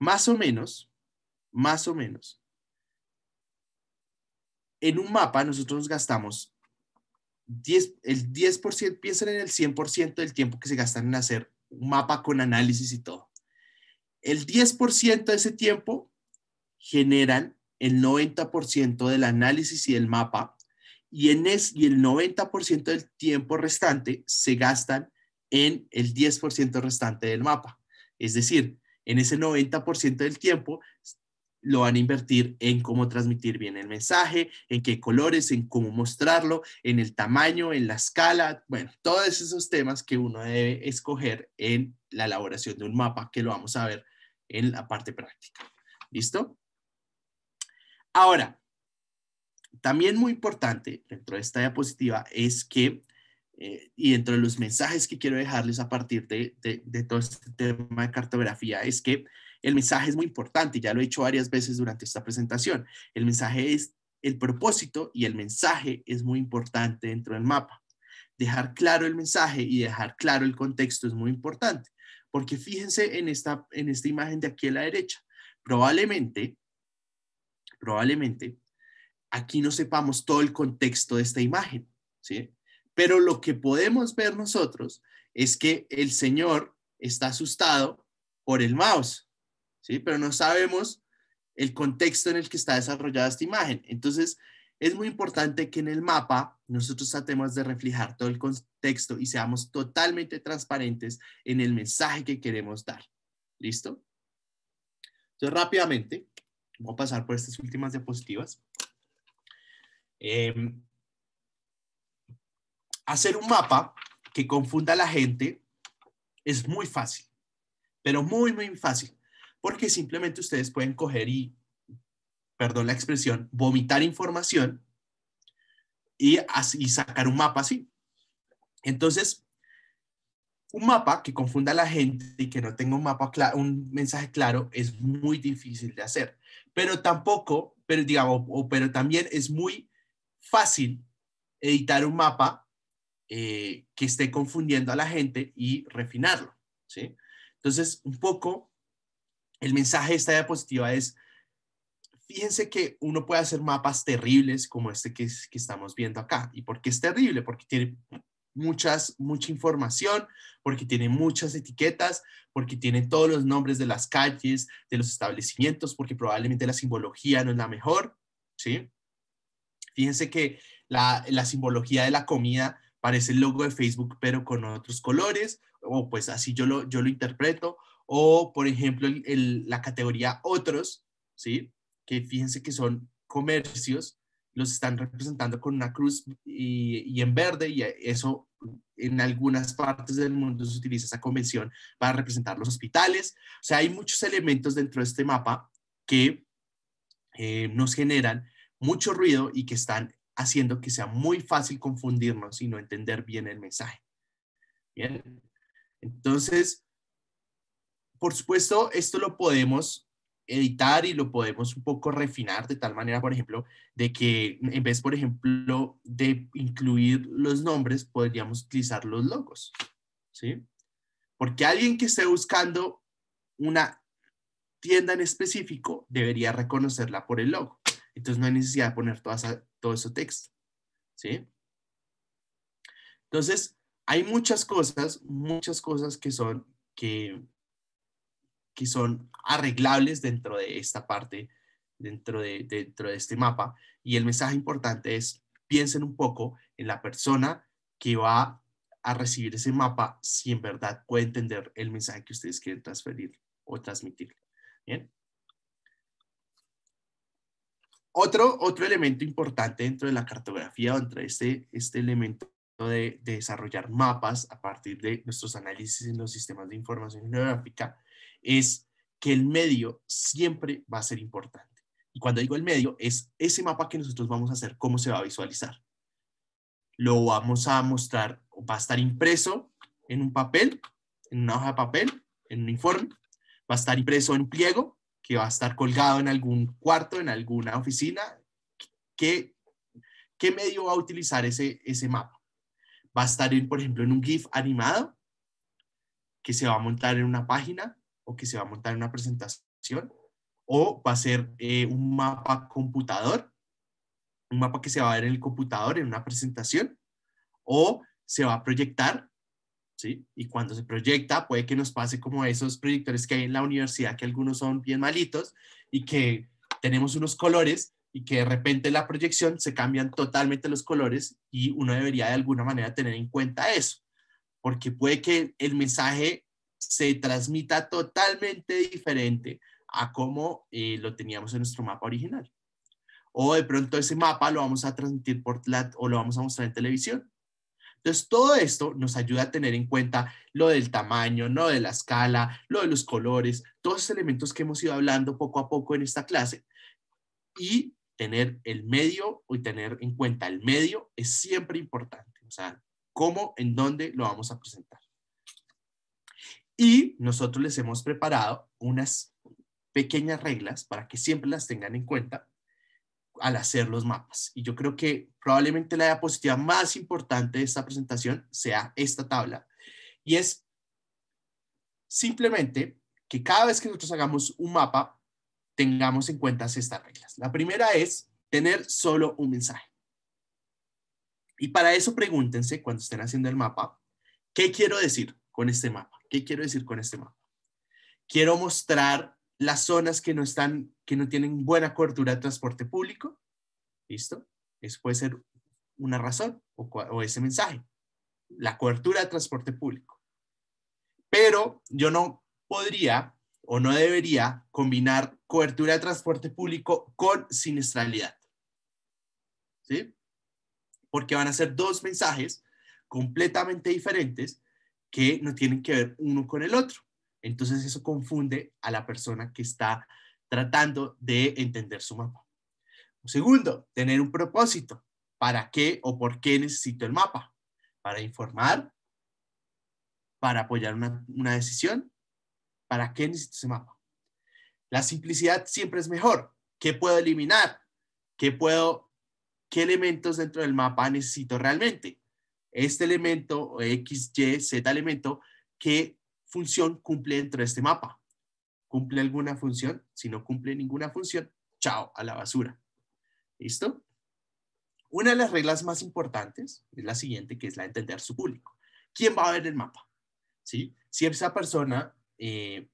más o menos, más o menos, en un mapa nosotros gastamos 10, el 10%, piensen en el 100% del tiempo que se gastan en hacer un mapa con análisis y todo. El 10% de ese tiempo generan el 90% del análisis y del mapa y, en es, y el 90% del tiempo restante se gastan en el 10% restante del mapa. Es decir, en ese 90% del tiempo lo van a invertir en cómo transmitir bien el mensaje, en qué colores, en cómo mostrarlo, en el tamaño, en la escala, bueno, todos esos temas que uno debe escoger en la elaboración de un mapa que lo vamos a ver en la parte práctica. ¿Listo? Ahora, también muy importante dentro de esta diapositiva es que, eh, y dentro de los mensajes que quiero dejarles a partir de, de, de todo este tema de cartografía, es que el mensaje es muy importante, ya lo he hecho varias veces durante esta presentación. El mensaje es el propósito y el mensaje es muy importante dentro del mapa. Dejar claro el mensaje y dejar claro el contexto es muy importante, porque fíjense en esta, en esta imagen de aquí a la derecha. Probablemente, probablemente, aquí no sepamos todo el contexto de esta imagen, ¿sí? Pero lo que podemos ver nosotros es que el señor está asustado por el mouse, ¿sí? Pero no sabemos el contexto en el que está desarrollada esta imagen. Entonces, es muy importante que en el mapa nosotros tratemos de reflejar todo el contexto y seamos totalmente transparentes en el mensaje que queremos dar. ¿Listo? Entonces, rápidamente, voy a pasar por estas últimas diapositivas. Em, hacer un mapa que confunda a la gente es muy fácil, pero muy, muy fácil, porque simplemente ustedes pueden coger y, perdón la expresión, vomitar información y, y sacar un mapa así. Entonces, un mapa que confunda a la gente y que no tenga un mapa un mensaje claro es muy difícil de hacer, pero tampoco, pero digamos, pero también es muy fácil editar un mapa eh, que esté confundiendo a la gente y refinarlo. ¿sí? Entonces, un poco, el mensaje de esta diapositiva es, fíjense que uno puede hacer mapas terribles como este que, que estamos viendo acá. ¿Y por qué es terrible? Porque tiene muchas, mucha información, porque tiene muchas etiquetas, porque tiene todos los nombres de las calles, de los establecimientos, porque probablemente la simbología no es la mejor, ¿sí? Fíjense que la, simbología de la comida parece el logo de Facebook, pero con otros colores, o pues así yo lo, yo lo interpreto, o por ejemplo la categoría otros, ¿sí? Que fíjense que son comercios, los están representando con una cruz y, en verde, y eso en algunas partes del mundo se utiliza esa convención para representar los hospitales. O sea, hay muchos elementos dentro de este mapa que eh, nos generan mucho ruido y que están haciendo que sea muy fácil confundirnos y no entender bien el mensaje. entonces, por supuesto, esto lo podemos editar y lo podemos un poco refinar de tal manera, por ejemplo, de que en vez, por ejemplo, de incluir los nombres, podríamos utilizar los logos, ¿sí? Porque alguien que esté buscando una tienda en específico debería reconocerla por el logo. Entonces no hay necesidad de poner todo ese texto. ¿Sí? Entonces, hay muchas cosas, muchas cosas que son, que, que son arreglables dentro de esta parte, dentro de, dentro de este mapa. Y el mensaje importante es, piensen un poco en la persona que va a recibir ese mapa si en verdad puede entender el mensaje que ustedes quieren transferir o transmitir. Bien. Otro, elemento importante dentro de la cartografía, dentro de este, este elemento de, de, desarrollar mapas a partir de nuestros análisis en los sistemas de información geográfica, es que el medio siempre va a ser importante. Y cuando digo el medio, es ese mapa que nosotros vamos a hacer, cómo se va a visualizar. Lo vamos a mostrar, va a estar impreso en un papel, en una hoja de papel, en un informe, va a estar impreso en pliego, que va a estar colgado en algún cuarto, en alguna oficina, ¿qué, medio va a utilizar ese, mapa? Va a estar, por ejemplo, en un GIF animado que se va a montar en una página o que se va a montar en una presentación, o va a ser eh, un mapa computador, un mapa que se va a ver en el computador en una presentación, o se va a proyectar y cuando se proyecta, puede que nos pase como esos proyectores que hay en la universidad, que algunos son bien malitos y que tenemos unos colores y que de repente la proyección se cambian totalmente los colores y uno debería de alguna manera tener en cuenta eso, porque puede que el mensaje se transmita totalmente diferente a como eh, lo teníamos en nuestro mapa original. O de pronto ese mapa lo vamos a transmitir por la, o lo vamos a mostrar en televisión entonces, todo esto nos ayuda a tener en cuenta lo del tamaño, lo de la escala, lo de los colores, todos esos elementos que hemos ido hablando poco a poco en esta clase. Y tener el medio y tener en cuenta el medio es siempre importante. O sea, cómo, en dónde lo vamos a presentar. Y nosotros les hemos preparado unas pequeñas reglas para que siempre las tengan en cuenta al hacer los mapas. Y yo creo que probablemente la diapositiva más importante de esta presentación sea esta tabla. Y es simplemente que cada vez que nosotros hagamos un mapa, tengamos en cuenta estas reglas. La primera es tener solo un mensaje. Y para eso pregúntense cuando estén haciendo el mapa, ¿qué quiero decir con este mapa? ¿Qué quiero decir con este mapa? Quiero mostrar las zonas que no están, que no tienen buena cobertura de transporte público. ¿Listo? Eso puede ser una razón o, o ese mensaje. La cobertura de transporte público. Pero yo no podría o no debería combinar cobertura de transporte público con siniestralidad. ¿Sí? Porque van a ser dos mensajes completamente diferentes que no tienen que ver uno con el otro. Entonces eso confunde a la persona que está tratando de entender su mapa. Segundo, tener un propósito. ¿Para qué o por qué necesito el mapa? ¿Para informar? ¿Para apoyar una, decisión? ¿Para qué necesito ese mapa? La simplicidad siempre es mejor. ¿Qué puedo eliminar? ¿Qué puedo, qué elementos dentro del mapa necesito realmente? Este elemento, X, Y, Z elemento, ¿qué función cumple dentro de este mapa. ¿Cumple alguna función? Si no cumple ninguna función, chao, a la basura. ¿Listo? Una de las reglas más importantes es la siguiente, que es la de entender su público. ¿Quién va a ver el mapa? ¿Sí? Si esa persona, eh,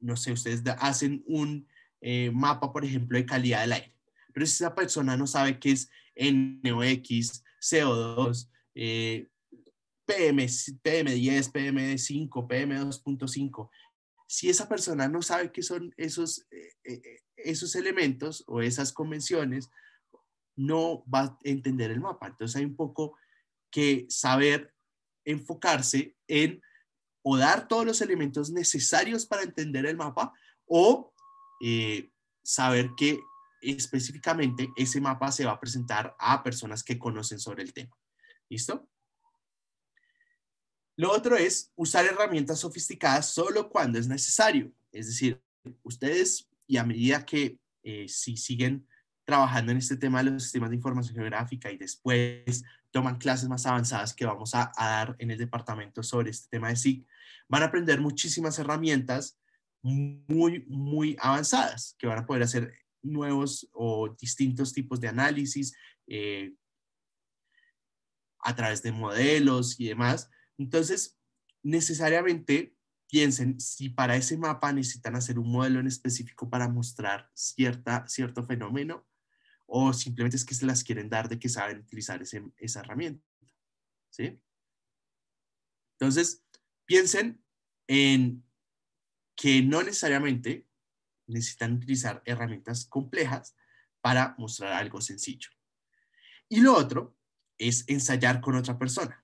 no sé, ustedes hacen un eh, mapa, por ejemplo, de calidad del aire, pero si esa persona no sabe qué es NOx, CO2, eh, PM, PM10, PM5, PM2.5. Si esa persona no sabe qué son esos, eh, eh, eh, esos elementos o esas convenciones, no va a entender el mapa. Entonces hay un poco que saber enfocarse en o dar todos los elementos necesarios para entender el mapa o saber que específicamente ese mapa se va a presentar a personas que conocen sobre el tema. ¿Listo? Lo otro es usar herramientas sofisticadas solo cuando es necesario. Es decir, ustedes y a medida que eh, si siguen trabajando en este tema de los sistemas de información geográfica y después toman clases más avanzadas que vamos a, dar en el departamento sobre este tema de SIG, van a aprender muchísimas herramientas muy, muy avanzadas que van a poder hacer nuevos o distintos tipos de análisis eh, a través de modelos y demás entonces, necesariamente piensen si para ese mapa necesitan hacer un modelo en específico para mostrar cierta, cierto fenómeno o simplemente es que se las quieren dar de que saben utilizar ese, esa herramienta. ¿sí? Entonces, piensen en que no necesariamente necesitan utilizar herramientas complejas para mostrar algo sencillo. Y lo otro es ensayar con otra persona.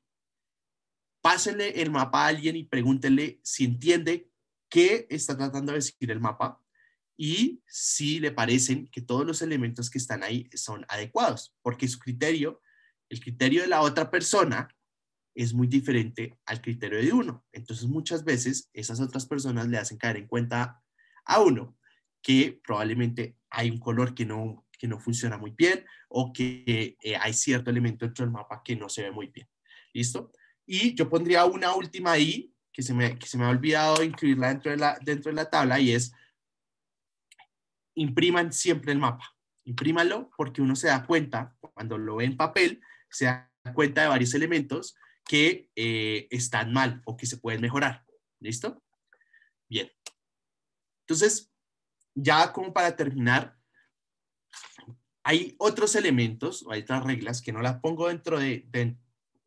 Pásenle el mapa a alguien y pregúntele si entiende qué está tratando de decir el mapa y si le parecen que todos los elementos que están ahí son adecuados, porque su criterio, el criterio de la otra persona es muy diferente al criterio de uno. Entonces muchas veces esas otras personas le hacen caer en cuenta a uno que probablemente hay un color que no, no funciona muy bien o que eh, hay cierto elemento dentro del mapa que no se ve muy bien. ¿Listo? Y yo pondría una última ahí, que se me, ha olvidado incluirla dentro de, la, dentro de la tabla, y es impriman siempre el mapa. Imprímalo porque uno se da cuenta, cuando lo ve en papel, se da cuenta de varios elementos que eh, están mal o que se pueden mejorar. ¿Listo? Bien. Entonces, ya como para terminar, hay otros elementos, hay otras reglas que no las pongo dentro de,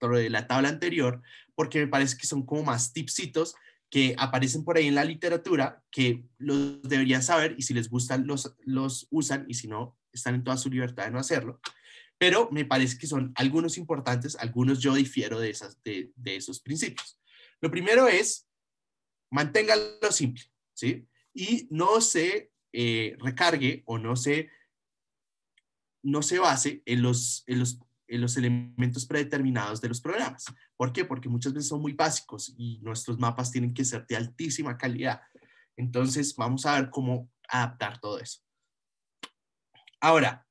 de la tabla anterior, porque me parece que son como más tipsitos que aparecen por ahí en la literatura, que los deberían saber y si les gustan los, los usan y si no, están en toda su libertad de no hacerlo. Pero me parece que son algunos importantes, algunos yo difiero de, esas, de, de esos principios. Lo primero es, manténgalo simple, ¿sí? Y no se eh, recargue o no se, no se base en los, en los eh, los elementos predeterminados de los programas. ¿Por qué? Porque muchas veces son muy básicos y nuestros mapas tienen que ser de altísima calidad. Entonces, vamos a ver cómo adaptar todo eso. Ahora,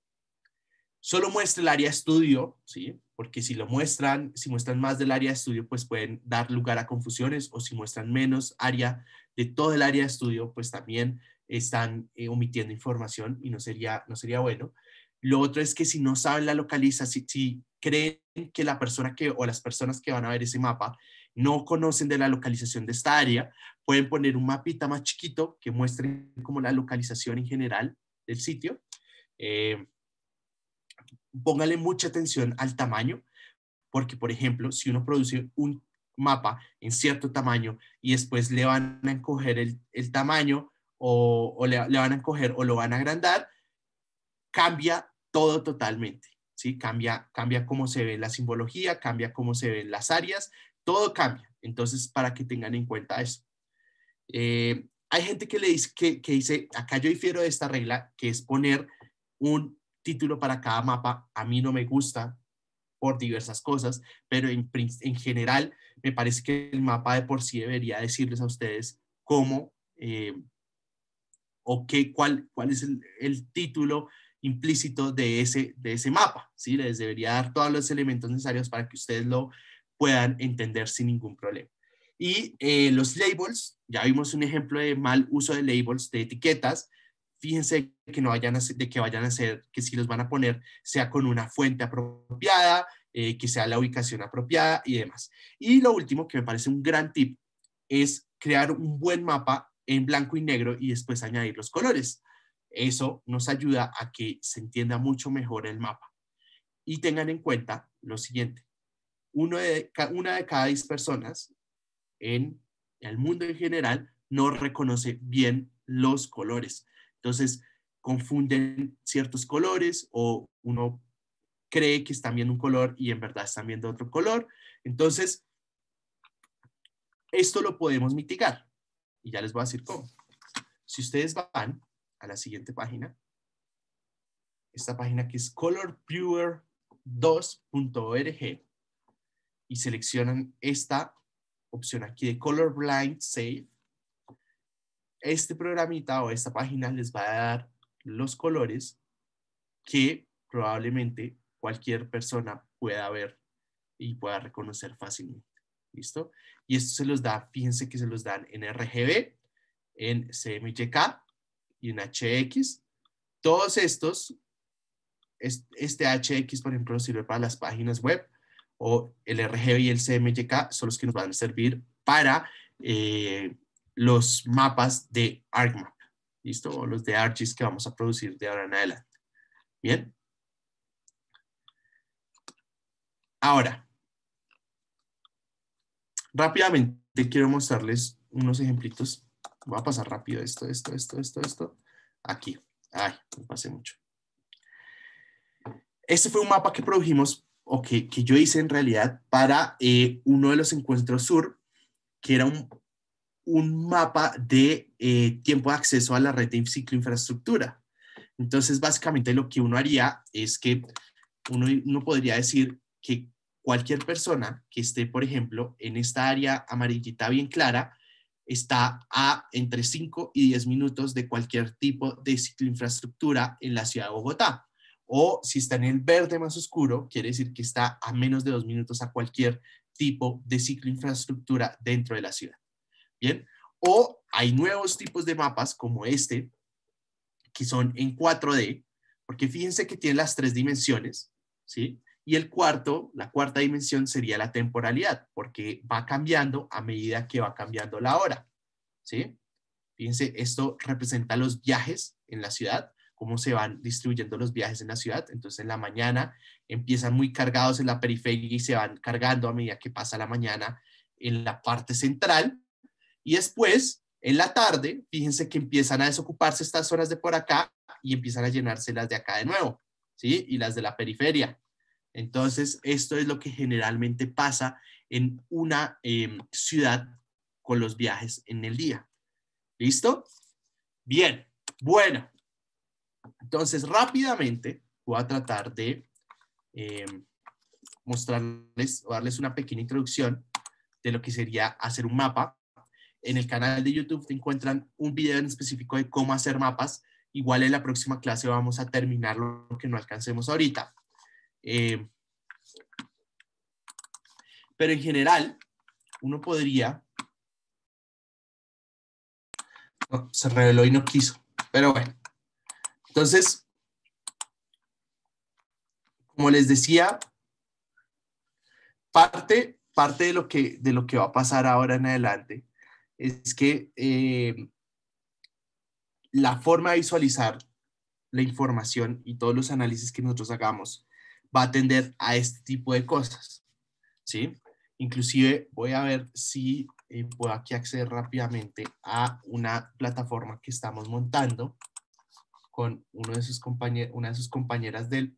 solo muestra el área de estudio, ¿sí? Porque si lo muestran, si muestran más del área de estudio, pues pueden dar lugar a confusiones o si muestran menos área de todo el área de estudio, pues también están eh, omitiendo información y no no sería bueno. Lo otro es que si no saben la localización, si, creen que la persona que o las personas que van a ver ese mapa no conocen de la localización de esta área, pueden poner un mapita más chiquito que muestre como la localización en general del sitio. Eh, póngale mucha atención al tamaño, porque por ejemplo, si uno produce un mapa en cierto tamaño y después le van a encoger el, tamaño o, le, van a encoger o lo van a agrandar, cambia todo totalmente, ¿sí? Cambia, cambia cómo se ve la simbología, cambia cómo se ven las áreas, todo cambia. Entonces, para que tengan en cuenta eso. Eh, hay gente que, le dice, que, que dice, acá yo difiero de esta regla, que es poner un título para cada mapa. A mí no me gusta por diversas cosas, pero en, en general me parece que el mapa de por sí debería decirles a ustedes cómo eh, o qué, cuál, cuál es el, el título implícito de ese, de ese mapa, ¿sí? Les debería dar todos los elementos necesarios para que ustedes lo puedan entender sin ningún problema. Y eh, los labels, ya vimos un ejemplo de mal uso de labels, de etiquetas, fíjense que no vayan a de que vayan a ser, que si los van a poner, sea con una fuente apropiada, eh, que sea la ubicación apropiada y demás. Y lo último que me parece un gran tip es crear un buen mapa en blanco y negro y después añadir los colores. Eso nos ayuda a que se entienda mucho mejor el mapa. Y tengan en cuenta lo siguiente. una de cada 10 personas en el mundo en general no reconoce bien los colores. Entonces, confunden ciertos colores o uno cree que están viendo un color y en verdad están viendo otro color. Entonces, esto lo podemos mitigar. Y ya les voy a decir cómo. Si ustedes van a la siguiente página. Esta página que es colorviewer2.org y seleccionan esta opción aquí de Colorblind Save. Este programita o esta página les va a dar los colores que probablemente cualquier persona pueda ver y pueda reconocer fácilmente. ¿Listo? Y esto se los da, fíjense que se los dan en RGB, en CMYK y un HX. Todos estos, este HX, por ejemplo, sirve para las páginas web o el RGB y el CMYK son los que nos van a servir para eh, los mapas de ArcMap, ¿listo? los de Archis que vamos a producir de ahora en adelante. ¿Bien? Ahora, rápidamente quiero mostrarles unos ejemplitos Voy a pasar rápido esto, esto, esto, esto, esto. Aquí. Ay, me pasé mucho. Este fue un mapa que produjimos o que, que yo hice en realidad para eh, uno de los encuentros sur, que era un, un mapa de eh, tiempo de acceso a la red de infraestructura Entonces, básicamente lo que uno haría es que uno, uno podría decir que cualquier persona que esté, por ejemplo, en esta área amarillita bien clara, está a entre 5 y 10 minutos de cualquier tipo de ciclo infraestructura en la ciudad de Bogotá. O si está en el verde más oscuro, quiere decir que está a menos de dos minutos a cualquier tipo de ciclo infraestructura dentro de la ciudad. Bien, o hay nuevos tipos de mapas como este, que son en 4D, porque fíjense que tiene las tres dimensiones, ¿sí? Y el cuarto, la cuarta dimensión sería la temporalidad, porque va cambiando a medida que va cambiando la hora. ¿Sí? Fíjense, esto representa los viajes en la ciudad, cómo se van distribuyendo los viajes en la ciudad. Entonces, en la mañana empiezan muy cargados en la periferia y se van cargando a medida que pasa la mañana en la parte central. Y después, en la tarde, fíjense que empiezan a desocuparse estas zonas de por acá y empiezan a llenarse las de acá de nuevo, ¿sí? Y las de la periferia. Entonces, esto es lo que generalmente pasa en una em, ciudad con los viajes en el día. ¿Listo? Bien, bueno. Entonces, rápidamente voy a tratar de em, mostrarles o darles una pequeña introducción de lo que sería hacer un mapa. En el canal de YouTube te encuentran un video en específico de cómo hacer mapas. Igual en la próxima clase vamos a terminar lo que no alcancemos ahorita. Eh, pero en general, uno podría... se reveló y no quiso. Pero bueno. Entonces, como les decía, parte, parte de, lo que, de lo que va a pasar ahora en adelante es que eh, la forma de visualizar la información y todos los análisis que nosotros hagamos va a atender a este tipo de cosas, ¿sí? Inclusive voy a ver si eh, puedo aquí acceder rápidamente a una plataforma que estamos montando con uno de sus una de sus compañeras del,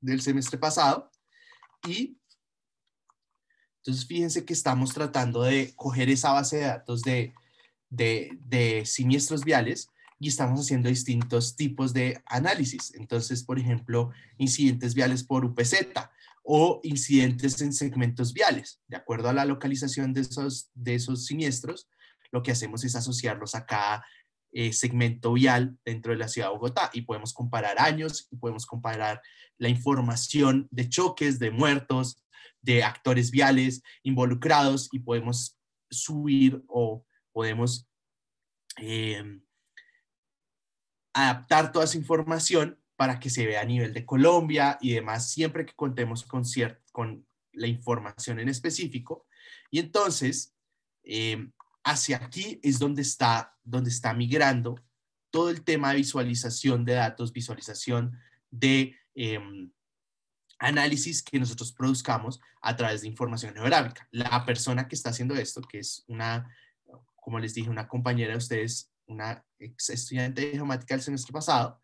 del semestre pasado. Y entonces fíjense que estamos tratando de coger esa base de datos de, de, de siniestros viales y estamos haciendo distintos tipos de análisis. Entonces, por ejemplo, incidentes viales por UPZ o incidentes en segmentos viales. De acuerdo a la localización de esos, de esos siniestros, lo que hacemos es asociarlos a cada eh, segmento vial dentro de la ciudad de Bogotá y podemos comparar años y podemos comparar la información de choques, de muertos, de actores viales involucrados y podemos subir o podemos em, adaptar toda esa información para que se vea a nivel de Colombia y demás, siempre que contemos con, con la información en específico. Y entonces, em, hacia aquí es donde está, donde está migrando todo el tema de visualización de datos, visualización de em, análisis que nosotros produzcamos a través de información geográfica. La persona que está haciendo esto, que es una, como les dije, una compañera de ustedes una ex estudiante de geomática del semestre pasado,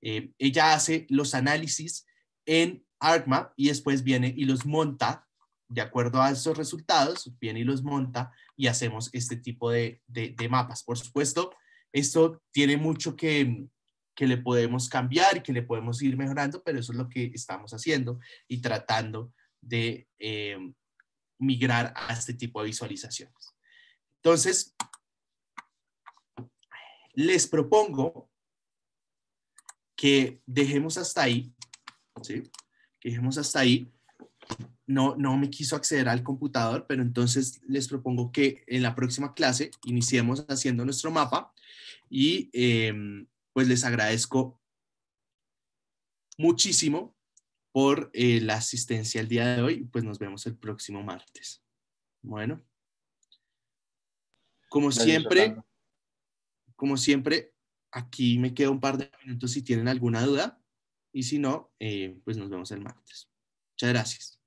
eh, ella hace los análisis en ArcMap y después viene y los monta, de acuerdo a esos resultados, viene y los monta y hacemos este tipo de, mapas. Por supuesto, esto tiene mucho que, que le podemos cambiar y que le podemos ir mejorando, pero eso es lo que estamos haciendo y tratando de eh, migrar a este tipo de visualizaciones. Entonces, les propongo que dejemos hasta ahí, Que dejemos hasta ahí. No, no me quiso acceder al computador, pero entonces les propongo que en la próxima clase iniciemos haciendo nuestro mapa y em, pues les agradezco muchísimo por eh, la asistencia el día de hoy. Pues nos vemos el próximo martes. Bueno. Como siempre, como siempre, aquí me queda un par de minutos si tienen alguna duda y si no, eh, pues nos vemos el martes. Muchas gracias.